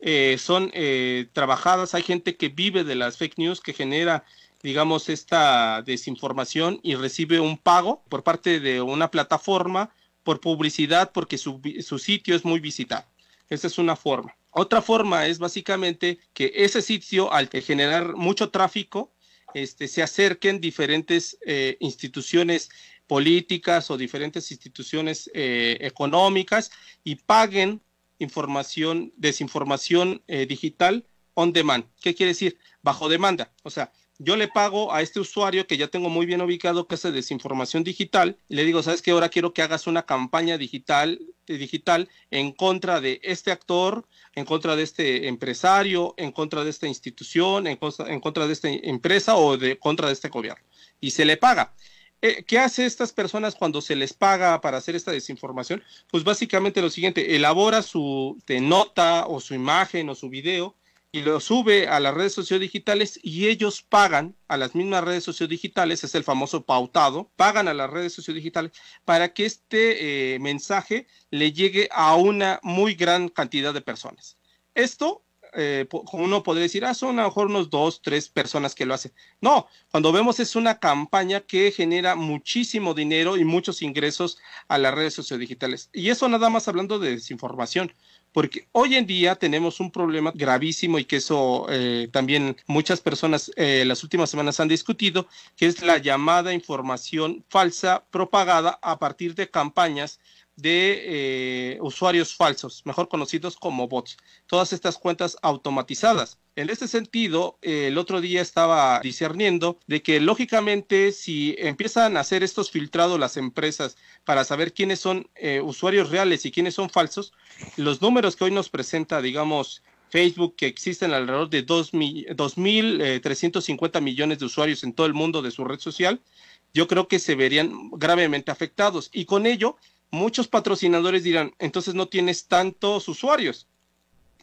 eh, son eh, trabajadas, hay gente que vive de las fake news, que genera, digamos, esta desinformación y recibe un pago por parte de una plataforma por publicidad porque su, sitio es muy visitado. Esa es una forma. Otra forma es básicamente que ese sitio, al generar mucho tráfico, este, se acerquen diferentes eh, instituciones políticas o diferentes instituciones eh, económicas y paguen información, desinformación eh, digital on demand. ¿Qué quiere decir? Bajo demanda. O sea, yo le pago a este usuario que ya tengo muy bien ubicado que hace desinformación digital le digo, ¿sabes qué? Ahora quiero que hagas una campaña digital, digital en contra de este actor, en contra de este empresario, en contra de esta institución, en, contra, en contra de esta empresa o de contra de este gobierno. Y se le paga. Eh, ¿qué hace estas personas cuando se les paga para hacer esta desinformación? Pues básicamente lo siguiente, elabora su nota o su imagen o su video y lo sube a las redes sociodigitales y ellos pagan a las mismas redes sociodigitales, es el famoso pautado, pagan a las redes sociodigitales para que este eh, mensaje le llegue a una muy gran cantidad de personas. Esto eh, uno podría decir, ah, son a lo mejor unos dos, tres personas que lo hacen. No, cuando vemos es una campaña que genera muchísimo dinero y muchos ingresos a las redes sociodigitales. Y eso nada más hablando de desinformación, porque hoy en día tenemos un problema gravísimo y que eso eh, también muchas personas eh, las últimas semanas han discutido, que es la llamada información falsa propagada a partir de campañas de eh, usuarios falsos, mejor conocidos como bots, todas estas cuentas automatizadas. En este sentido, el otro día estaba discerniendo de que lógicamente si empiezan a hacer estos filtrados las empresas para saber quiénes son eh, usuarios reales y quiénes son falsos, los números que hoy nos presenta, digamos, Facebook, que existen alrededor de 2.350 eh, millones de usuarios en todo el mundo de su red social, yo creo que se verían gravemente afectados. Y con ello, muchos patrocinadores dirán, entonces no tienes tantos usuarios.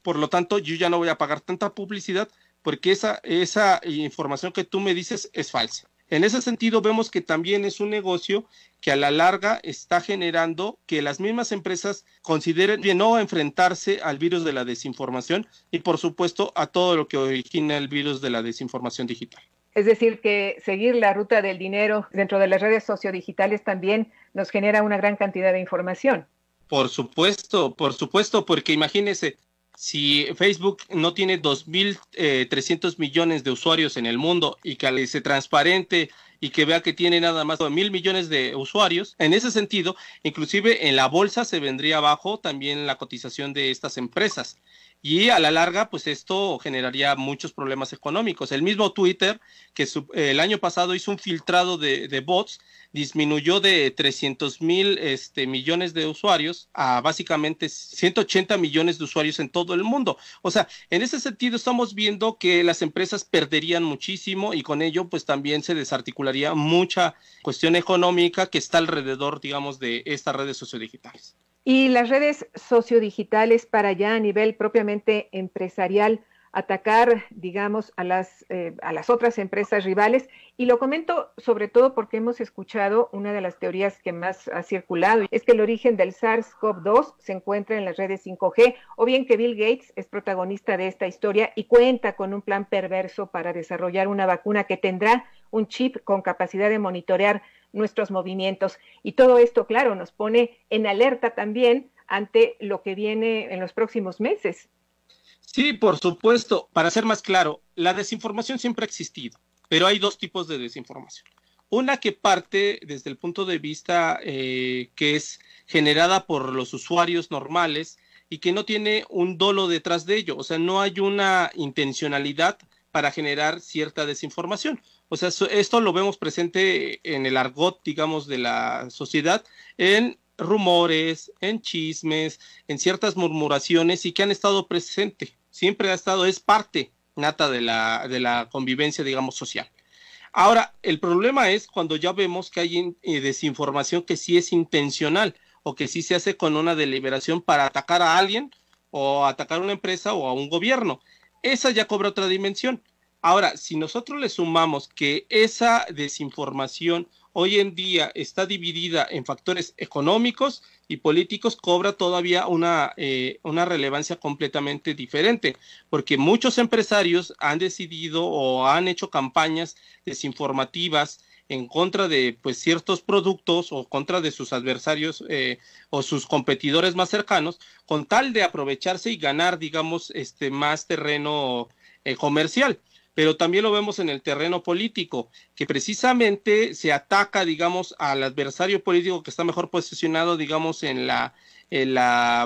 Por lo tanto, yo ya no voy a pagar tanta publicidad porque esa, esa información que tú me dices es falsa. En ese sentido, vemos que también es un negocio que a la larga está generando que las mismas empresas consideren bien no enfrentarse al virus de la desinformación y, por supuesto, a todo lo que origina el virus de la desinformación digital. Es decir, que seguir la ruta del dinero dentro de las redes sociodigitales también nos genera una gran cantidad de información. Por supuesto, por supuesto, porque imagínese, si Facebook no tiene 2.300 eh, millones de usuarios en el mundo y que se transparente y que vea que tiene nada más de mil millones de usuarios, en ese sentido, inclusive en la bolsa se vendría abajo también la cotización de estas empresas y a la larga, pues esto generaría muchos problemas económicos. El mismo Twitter, que el año pasado hizo un filtrado de, bots, disminuyó de 300 mil este, millones de usuarios a básicamente 180 millones de usuarios en todo el mundo. O sea, en ese sentido estamos viendo que las empresas perderían muchísimo y con ello pues también se desarticularía mucha cuestión económica que está alrededor, digamos, de estas redes sociodigitales. Y las redes sociodigitales para ya a nivel propiamente empresarial, atacar, digamos, a las, eh, a las otras empresas rivales. Y lo comento sobre todo porque hemos escuchado una de las teorías que más ha circulado, es que el origen del SARS-CoV-2 se encuentra en las redes 5G, o bien que Bill Gates es protagonista de esta historia y cuenta con un plan perverso para desarrollar una vacuna que tendrá un chip con capacidad de monitorear nuestros movimientos. Y todo esto, claro, nos pone en alerta también ante lo que viene en los próximos meses. Sí, por supuesto. Para ser más claro, la desinformación siempre ha existido, pero hay dos tipos de desinformación. Una que parte desde el punto de vista eh, que es generada por los usuarios normales y que no tiene un dolo detrás de ello, o sea, no hay una intencionalidad para generar cierta desinformación. O sea, esto lo vemos presente en el argot, digamos, de la sociedad, en rumores, en chismes, en ciertas murmuraciones y que han estado presente. Siempre ha estado, es parte nata de la, de la convivencia, digamos, social. Ahora, el problema es cuando ya vemos que hay eh, desinformación que sí es intencional o que sí se hace con una deliberación para atacar a alguien o atacar a una empresa o a un gobierno. Esa ya cobra otra dimensión. Ahora, si nosotros le sumamos que esa desinformación hoy en día está dividida en factores económicos y políticos, cobra todavía una, eh, una relevancia completamente diferente, porque muchos empresarios han decidido o han hecho campañas desinformativas en contra de pues, ciertos productos o contra de sus adversarios eh, o sus competidores más cercanos, con tal de aprovecharse y ganar, digamos, este, más terreno eh, comercial pero también lo vemos en el terreno político, que precisamente se ataca, digamos, al adversario político que está mejor posicionado, digamos, en la,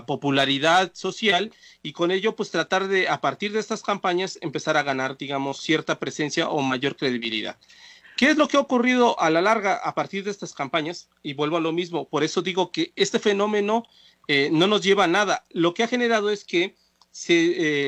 popularidad social y con ello, pues tratar de, a partir de estas campañas, empezar a ganar, digamos, cierta presencia o mayor credibilidad. ¿Qué es lo que ha ocurrido a la larga a partir de estas campañas? Y vuelvo a lo mismo, por eso digo que este fenómeno eh, no nos lleva a nada. Lo que ha generado es que se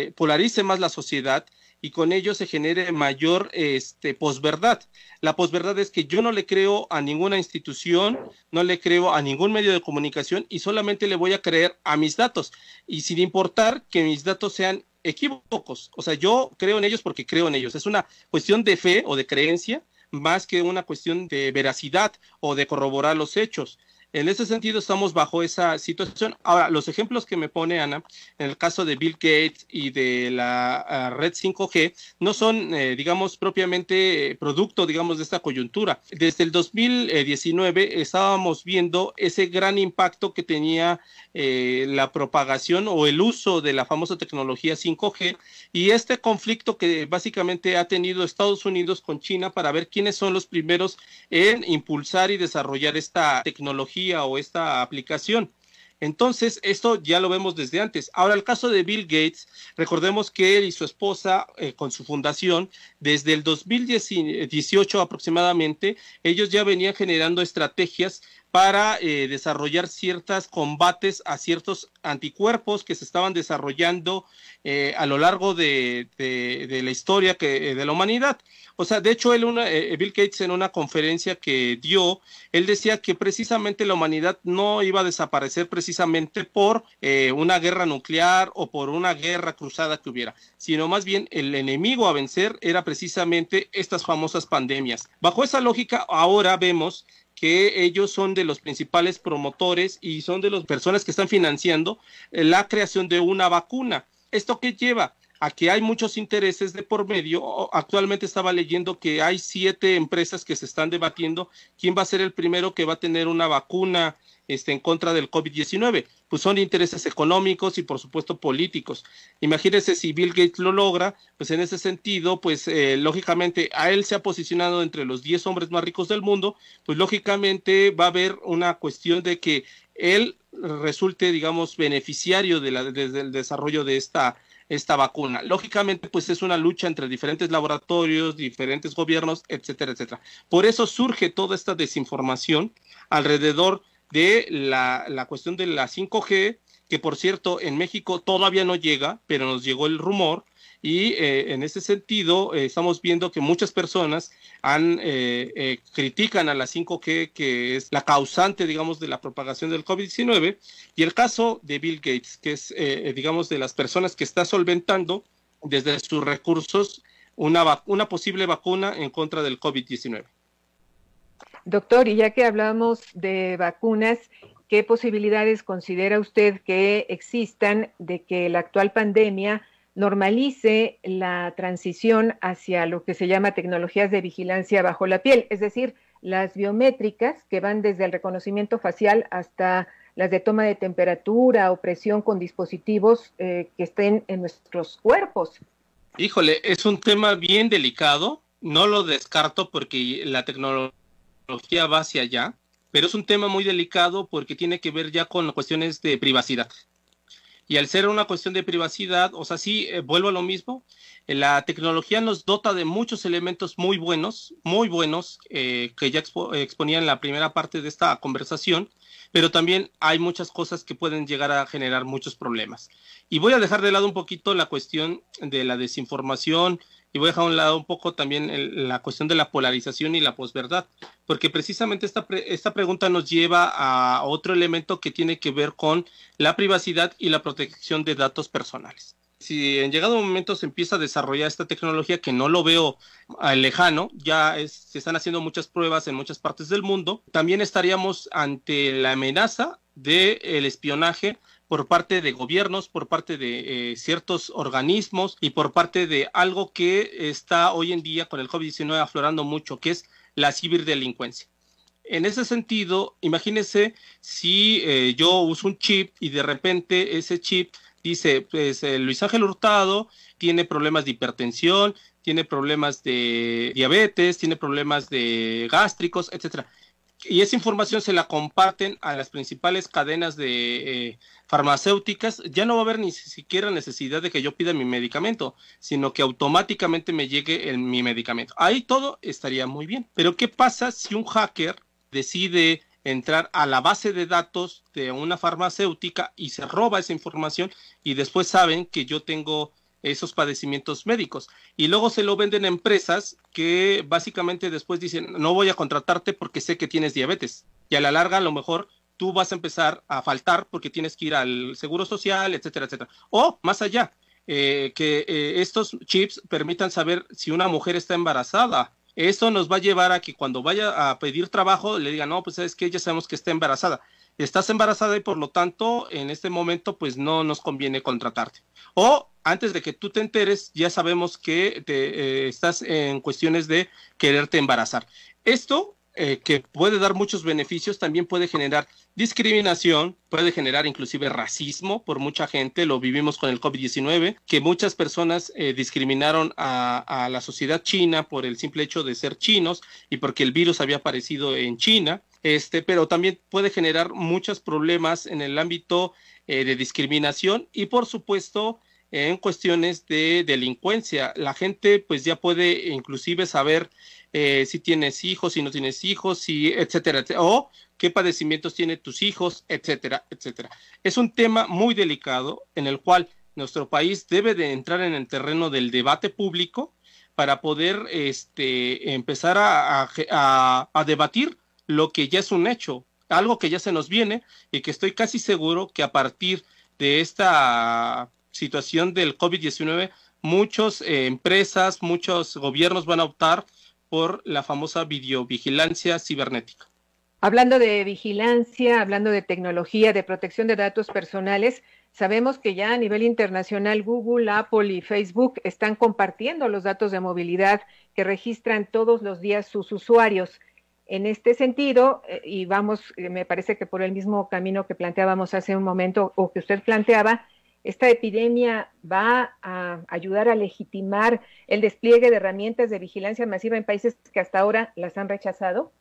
eh, polarice más la sociedad, y con ello se genere mayor este, posverdad. La posverdad es que yo no le creo a ninguna institución, no le creo a ningún medio de comunicación y solamente le voy a creer a mis datos y sin importar que mis datos sean equívocos. O sea, yo creo en ellos porque creo en ellos. Es una cuestión de fe o de creencia más que una cuestión de veracidad o de corroborar los hechos. En ese sentido, estamos bajo esa situación. Ahora, los ejemplos que me pone Ana, en el caso de Bill Gates y de la ah, red 5G, no son, eh, digamos, propiamente eh, producto, digamos, de esta coyuntura. Desde el 2019 estábamos viendo ese gran impacto que tenía eh, la propagación o el uso de la famosa tecnología 5G y este conflicto que básicamente ha tenido Estados Unidos con China para ver quiénes son los primeros en impulsar y desarrollar esta tecnología o esta aplicación. Entonces, esto ya lo vemos desde antes. Ahora, el caso de Bill Gates, recordemos que él y su esposa, eh, con su fundación, desde el 2018 aproximadamente, ellos ya venían generando estrategias para eh, desarrollar ciertos combates a ciertos anticuerpos que se estaban desarrollando eh, a lo largo de, la historia que, eh, de la humanidad. O sea, de hecho, él una, Bill Gates en una conferencia que dio, él decía que precisamente la humanidad no iba a desaparecer precisamente por una guerra nuclear o por una guerra cruzada que hubiera, sino más bien el enemigo a vencer era precisamente estas famosas pandemias. Bajo esa lógica, ahora vemos que ellos son de los principales promotores y son de las personas que están financiando eh, la creación de una vacuna. ¿Esto qué lleva? a que hay muchos intereses de por medio. Actualmente estaba leyendo que hay siete empresas que se están debatiendo quién va a ser el primero que va a tener una vacuna este, en contra del COVID-19. Pues son intereses económicos y por supuesto políticos. Imagínense si Bill Gates lo logra, pues en ese sentido, pues eh, lógicamente a él se ha posicionado entre los 10 hombres más ricos del mundo, pues lógicamente va a haber una cuestión de que él resulte, digamos, beneficiario de la, del desarrollo de esta, esta vacuna. Lógicamente, pues es una lucha entre diferentes laboratorios, diferentes gobiernos, etcétera, etcétera. Por eso surge toda esta desinformación alrededor de la, la cuestión de la 5G, que por cierto en México todavía no llega, pero nos llegó el rumor y eh, en ese sentido eh, estamos viendo que muchas personas han, eh, critican a la 5G que es la causante, digamos, de la propagación del COVID-19 y el caso de Bill Gates, que es, digamos, de las personas que está solventando desde sus recursos una, una posible vacuna en contra del COVID-19. Doctor, y ya que hablamos de vacunas, ¿qué posibilidades considera usted que existan de que la actual pandemia normalice la transición hacia lo que se llama tecnologías de vigilancia bajo la piel, es decir, las biométricas que van desde el reconocimiento facial hasta las de toma de temperatura o presión con dispositivos eh, que estén en nuestros cuerpos. Híjole, es un tema bien delicado, no lo descarto porque la tecnología tecnología va hacia allá, pero es un tema muy delicado porque tiene que ver ya con cuestiones de privacidad. Y al ser una cuestión de privacidad, o sea, sí, eh, vuelvo a lo mismo, eh, la tecnología nos dota de muchos elementos muy buenos, muy buenos, eh, que ya exponía en la primera parte de esta conversación, pero también hay muchas cosas que pueden llegar a generar muchos problemas. Y voy a dejar de lado un poquito la cuestión de la desinformación, y voy a dejar a un lado un poco también la cuestión de la polarización y la posverdad, porque precisamente esta, pregunta nos lleva a otro elemento que tiene que ver con la privacidad y la protección de datos personales. Si en llegado momento se empieza a desarrollar esta tecnología, que no lo veo lejano, ya se están haciendo muchas pruebas en muchas partes del mundo, también estaríamos ante la amenaza del de espionaje por parte de gobiernos, por parte de eh, ciertos organismos y por parte de algo que está hoy en día con el COVID-19 aflorando mucho, que es la ciberdelincuencia. En ese sentido, imagínense si eh, yo uso un chip y de repente ese chip dice, pues eh, Luis Ángel Hurtado tiene problemas de hipertensión, tiene problemas de diabetes, tiene problemas de gástricos, etcétera. Y esa información se la comparten a las principales cadenas de, farmacéuticas, ya no va a haber ni siquiera necesidad de que yo pida mi medicamento, sino que automáticamente me llegue en mi medicamento. Ahí todo estaría muy bien. Pero ¿qué pasa si un hacker decide entrar a la base de datos de una farmacéutica y se roba esa información y después saben que yo tengo esos padecimientos médicos. Y luego se lo venden a empresas que básicamente después dicen, no voy a contratarte porque sé que tienes diabetes. Y a la larga a lo mejor tú vas a empezar a faltar porque tienes que ir al seguro social, etcétera, etcétera. O más allá, eh, que eh, estos chips permitan saber si una mujer está embarazada. Eso nos va a llevar a que cuando vaya a pedir trabajo le digan, no, pues es que ya sabemos que está embarazada. Estás embarazada y por lo tanto en este momento pues no nos conviene contratarte. O antes de que tú te enteres ya sabemos que te, eh, estás en cuestiones de quererte embarazar. Esto eh, que puede dar muchos beneficios, también puede generar discriminación, puede generar inclusive racismo por mucha gente, lo vivimos con el COVID-19, que muchas personas eh, discriminaron a, la sociedad china por el simple hecho de ser chinos y porque el virus había aparecido en China. Este, pero también puede generar muchos problemas en el ámbito eh, de discriminación y por supuesto en cuestiones de delincuencia. La gente pues ya puede inclusive saber eh, si tienes hijos, si no tienes hijos, si, etcétera, o qué padecimientos tienen tus hijos, etcétera, etcétera. Es un tema muy delicado en el cual nuestro país debe de entrar en el terreno del debate público para poder este, empezar a, a, debatir lo que ya es un hecho, algo que ya se nos viene y que estoy casi seguro que a partir de esta situación del COVID-19, muchas eh, empresas, muchos gobiernos van a optar por la famosa videovigilancia cibernética. Hablando de vigilancia, hablando de tecnología, de protección de datos personales, Sabemos que ya a nivel internacional Google, Apple y Facebook están compartiendo los datos de movilidad que registran todos los días sus usuarios. En este sentido, eh, y vamos, eh, me parece que por el mismo camino que planteábamos hace un momento o que usted planteaba, esta epidemia va a ayudar a legitimar el despliegue de herramientas de vigilancia masiva en países que hasta ahora las han rechazado.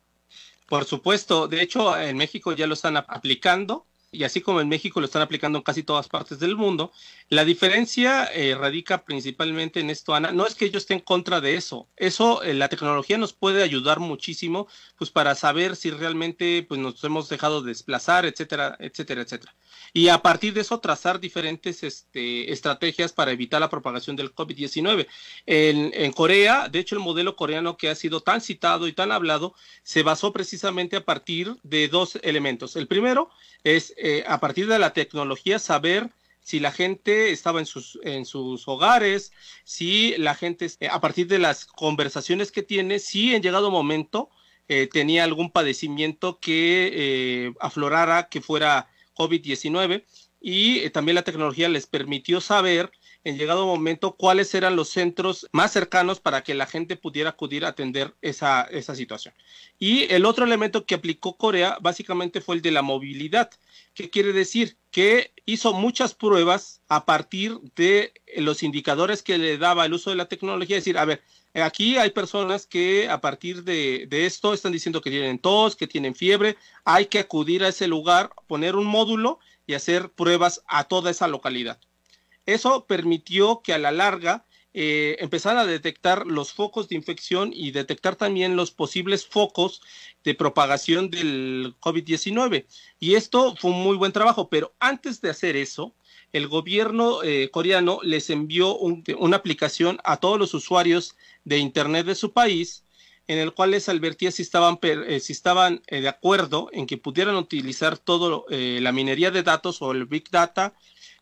Por supuesto, de hecho en México ya lo están aplicando y así como en México lo están aplicando en casi todas partes del mundo, la diferencia eh, radica principalmente en esto, Ana, no es que yo esté en contra de eso, eso, eh, la tecnología nos puede ayudar muchísimo, pues para saber si realmente pues, nos hemos dejado desplazar, etcétera, etcétera, etcétera. Y a partir de eso, trazar diferentes este, estrategias para evitar la propagación del COVID-19. En, en Corea, de hecho, el modelo coreano que ha sido tan citado y tan hablado, se basó precisamente a partir de dos elementos. El primero es eh, a partir de la tecnología saber si la gente estaba en sus, en sus hogares, si la gente, eh, a partir de las conversaciones que tiene, si en llegado momento eh, tenía algún padecimiento que aflorara, que fuera COVID-19. Y también la tecnología les permitió saber en llegado momento cuáles eran los centros más cercanos para que la gente pudiera acudir a atender esa, situación. Y el otro elemento que aplicó Corea básicamente fue el de la movilidad. que quiere decir? Que hizo muchas pruebas a partir de los indicadores que le daba el uso de la tecnología. Es decir, a ver, aquí hay personas que a partir de, de, esto están diciendo que tienen tos, que tienen fiebre. Hay que acudir a ese lugar, poner un módulo y hacer pruebas a toda esa localidad. Eso permitió que a la larga eh, empezaran a detectar los focos de infección y detectar también los posibles focos de propagación del COVID-19. Y esto fue un muy buen trabajo, pero antes de hacer eso, el gobierno eh, coreano les envió una aplicación a todos los usuarios de Internet de su país en el cual les advertía si estaban, eh, si estaban de acuerdo en que pudieran utilizar toda la minería de datos o el Big Data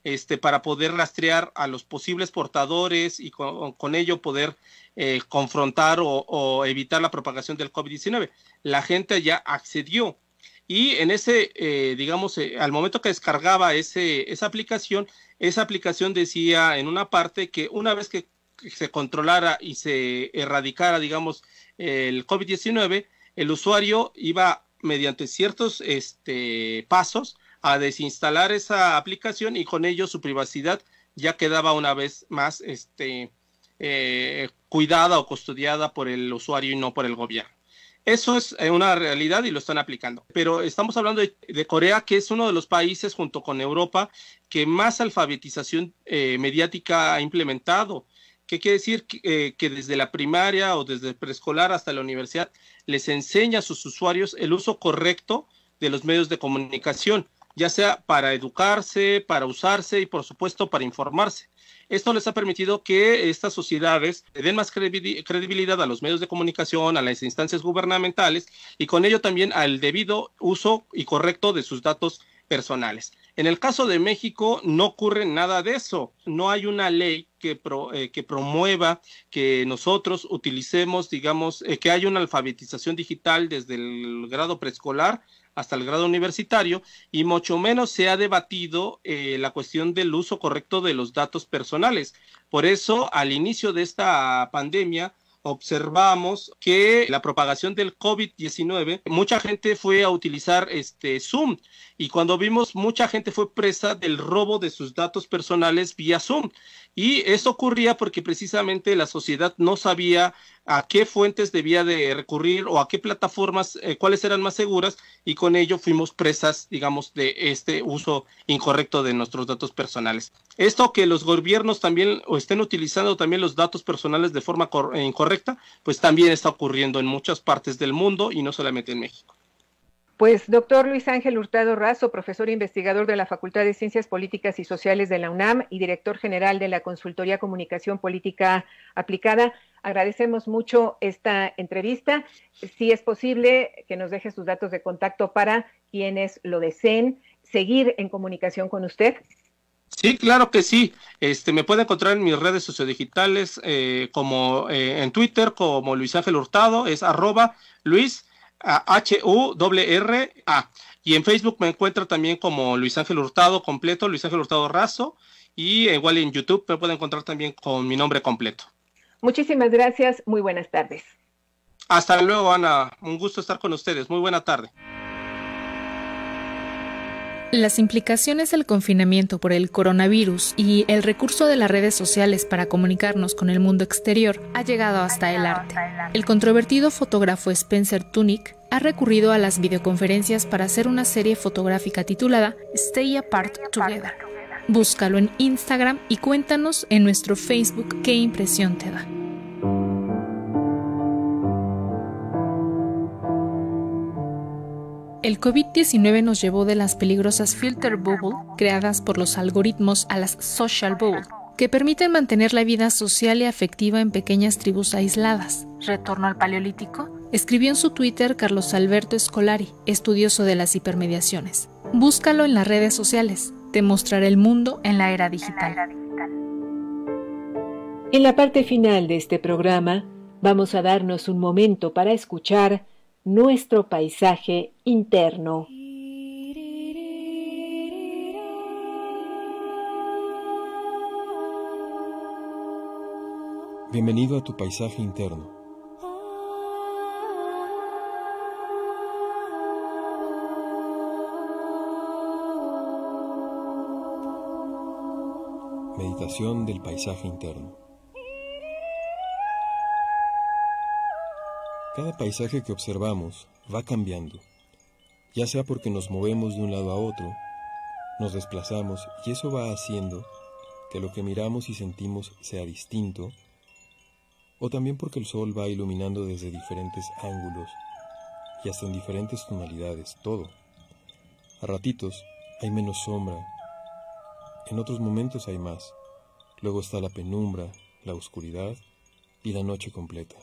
este, para poder rastrear a los posibles portadores y con, ello poder eh, confrontar o, evitar la propagación del COVID-19. La gente ya accedió y en ese, eh, digamos, eh, al momento que descargaba ese, esa aplicación, esa aplicación decía en una parte que una vez que se controlara y se erradicara, digamos, el COVID-19, el usuario iba mediante ciertos este, pasos a desinstalar esa aplicación y con ello su privacidad ya quedaba una vez más este, eh, cuidada o custodiada por el usuario y no por el gobierno. Eso es eh, una realidad y lo están aplicando. Pero estamos hablando de, Corea, que es uno de los países junto con Europa que más alfabetización eh, mediática ha implementado. ¿Qué quiere decir? Que, que desde la primaria o desde preescolar hasta la universidad les enseña a sus usuarios el uso correcto de los medios de comunicación ya sea para educarse, para usarse y por supuesto para informarse. Esto les ha permitido que estas sociedades den más credibilidad a los medios de comunicación, a las instancias gubernamentales y con ello también al debido uso y correcto de sus datos personales. En el caso de México no ocurre nada de eso. No hay una ley eh, que, promueva que nosotros utilicemos, digamos, eh, que haya una alfabetización digital desde el grado preescolar hasta el grado universitario y mucho menos se ha debatido eh, la cuestión del uso correcto de los datos personales. Por eso, al inicio de esta pandemia, observamos que la propagación del COVID-19, mucha gente fue a utilizar este Zoom y cuando vimos mucha gente fue presa del robo de sus datos personales vía Zoom. Y eso ocurría porque precisamente la sociedad no sabía a qué fuentes debía de recurrir o a qué plataformas, eh, cuáles eran más seguras y con ello fuimos presas, digamos, de este uso incorrecto de nuestros datos personales. Esto que los gobiernos también o estén utilizando también los datos personales de forma eh, incorrecta, pues también está ocurriendo en muchas partes del mundo y no solamente en México. Pues doctor Luis Ángel Hurtado Razo, profesor e investigador de la Facultad de Ciencias Políticas y Sociales de la UNAM y director general de la Consultoría Comunicación Política Aplicada, Agradecemos mucho esta entrevista. Si es posible, que nos deje sus datos de contacto para quienes lo deseen seguir en comunicación con usted. Sí, claro que sí. Este, me puede encontrar en mis redes sociodigitales, eh, como eh, en Twitter, como Luis Ángel Hurtado, es arroba Luis h u r a Y en Facebook me encuentro también como Luis Ángel Hurtado completo, Luis Ángel Hurtado Razo. Y igual en YouTube me puede encontrar también con mi nombre completo. Muchísimas gracias, muy buenas tardes. Hasta luego, Ana. Un gusto estar con ustedes. Muy buena tarde. Las implicaciones del confinamiento por el coronavirus y el recurso de las redes sociales para comunicarnos con el mundo exterior ha llegado hasta el arte. El controvertido fotógrafo Spencer Tunick ha recurrido a las videoconferencias para hacer una serie fotográfica titulada Stay Apart Together Búscalo en Instagram y cuéntanos en nuestro Facebook qué impresión te da. El COVID-19 nos llevó de las peligrosas filter bubble creadas por los algoritmos a las social bubble, que permiten mantener la vida social y afectiva en pequeñas tribus aisladas. Retorno al Paleolítico. Escribió en su Twitter Carlos Alberto Escolari, estudioso de las hipermediaciones. Búscalo en las redes sociales mostrar el mundo en la era digital. En la parte final de este programa, vamos a darnos un momento para escuchar nuestro paisaje interno. Bienvenido a tu paisaje interno del paisaje interno. Cada paisaje que observamos va cambiando, ya sea porque nos movemos de un lado a otro, nos desplazamos y eso va haciendo que lo que miramos y sentimos sea distinto, o también porque el sol va iluminando desde diferentes ángulos y hasta en diferentes tonalidades todo. A ratitos hay menos sombra, en otros momentos hay más. Luego está la penumbra, la oscuridad y la noche completa.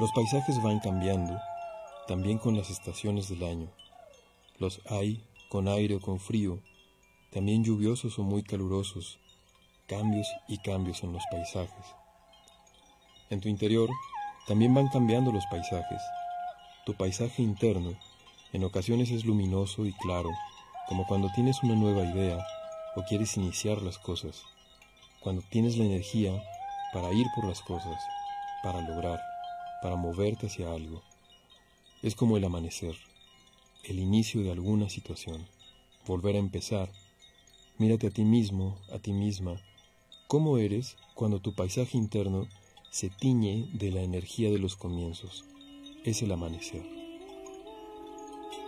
Los paisajes van cambiando, también con las estaciones del año. Los hay con aire o con frío, también lluviosos o muy calurosos, cambios y cambios en los paisajes. En tu interior también van cambiando los paisajes. Tu paisaje interno en ocasiones es luminoso y claro, como cuando tienes una nueva idea quieres iniciar las cosas, cuando tienes la energía para ir por las cosas, para lograr, para moverte hacia algo. Es como el amanecer, el inicio de alguna situación, volver a empezar. Mírate a ti mismo, a ti misma, cómo eres cuando tu paisaje interno se tiñe de la energía de los comienzos. Es el amanecer.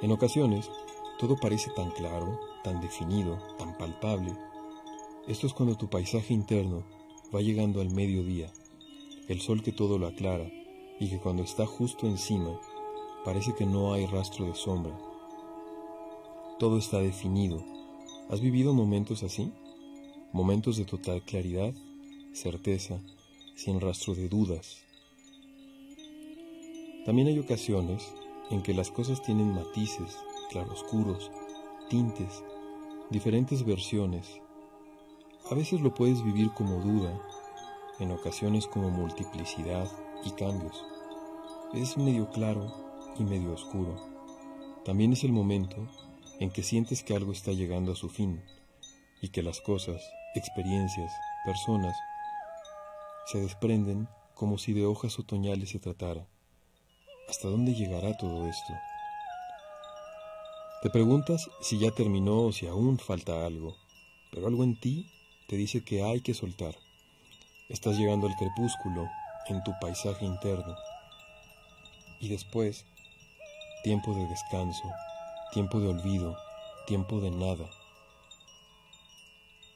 En ocasiones, todo parece tan claro, tan definido, tan palpable. Esto es cuando tu paisaje interno va llegando al mediodía, el sol que todo lo aclara y que cuando está justo encima parece que no hay rastro de sombra. Todo está definido. ¿Has vivido momentos así? Momentos de total claridad, certeza, sin rastro de dudas. También hay ocasiones en que las cosas tienen matices, claroscuros, tintes, diferentes versiones. A veces lo puedes vivir como duda, en ocasiones como multiplicidad y cambios. Es medio claro y medio oscuro. También es el momento en que sientes que algo está llegando a su fin y que las cosas, experiencias, personas se desprenden como si de hojas otoñales se tratara. ¿Hasta dónde llegará todo esto? Te preguntas si ya terminó o si aún falta algo, pero algo en ti te dice que hay que soltar. Estás llegando al crepúsculo en tu paisaje interno. Y después, tiempo de descanso, tiempo de olvido, tiempo de nada.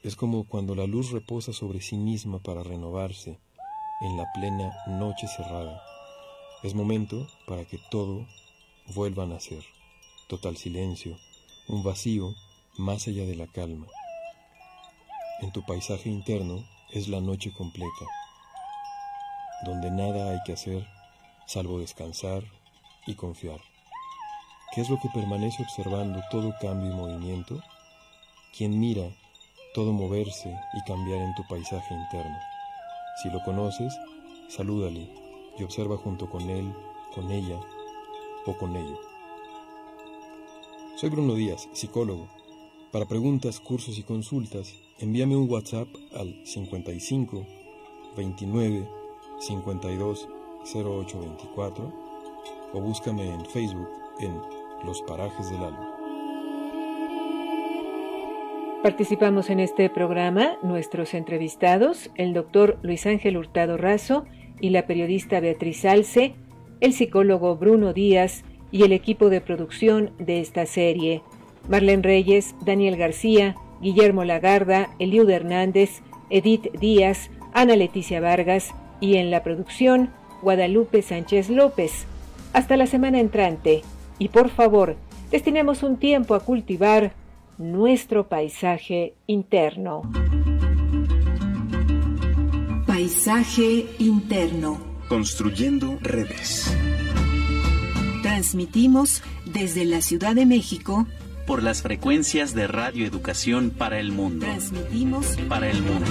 Es como cuando la luz reposa sobre sí misma para renovarse en la plena noche cerrada. Es momento para que todo vuelva a nacer total silencio, un vacío más allá de la calma. En tu paisaje interno es la noche completa, donde nada hay que hacer salvo descansar y confiar. ¿Qué es lo que permanece observando todo cambio y movimiento? Quien mira todo moverse y cambiar en tu paisaje interno. Si lo conoces, salúdale y observa junto con él, con ella o con ello. Soy Bruno Díaz, psicólogo. Para preguntas, cursos y consultas, envíame un WhatsApp al 55 29 52 08 24 o búscame en Facebook en Los Parajes del Alma. Participamos en este programa nuestros entrevistados, el doctor Luis Ángel Hurtado Razo y la periodista Beatriz Alce, el psicólogo Bruno Díaz, y el equipo de producción de esta serie. Marlene Reyes, Daniel García, Guillermo Lagarda, Eliud Hernández, Edith Díaz, Ana Leticia Vargas y en la producción Guadalupe Sánchez López. Hasta la semana entrante y por favor, destinemos un tiempo a cultivar nuestro paisaje interno. Paisaje interno. Construyendo redes. Transmitimos desde la Ciudad de México por las frecuencias de Radio Educación para el mundo. Transmitimos para el mundo.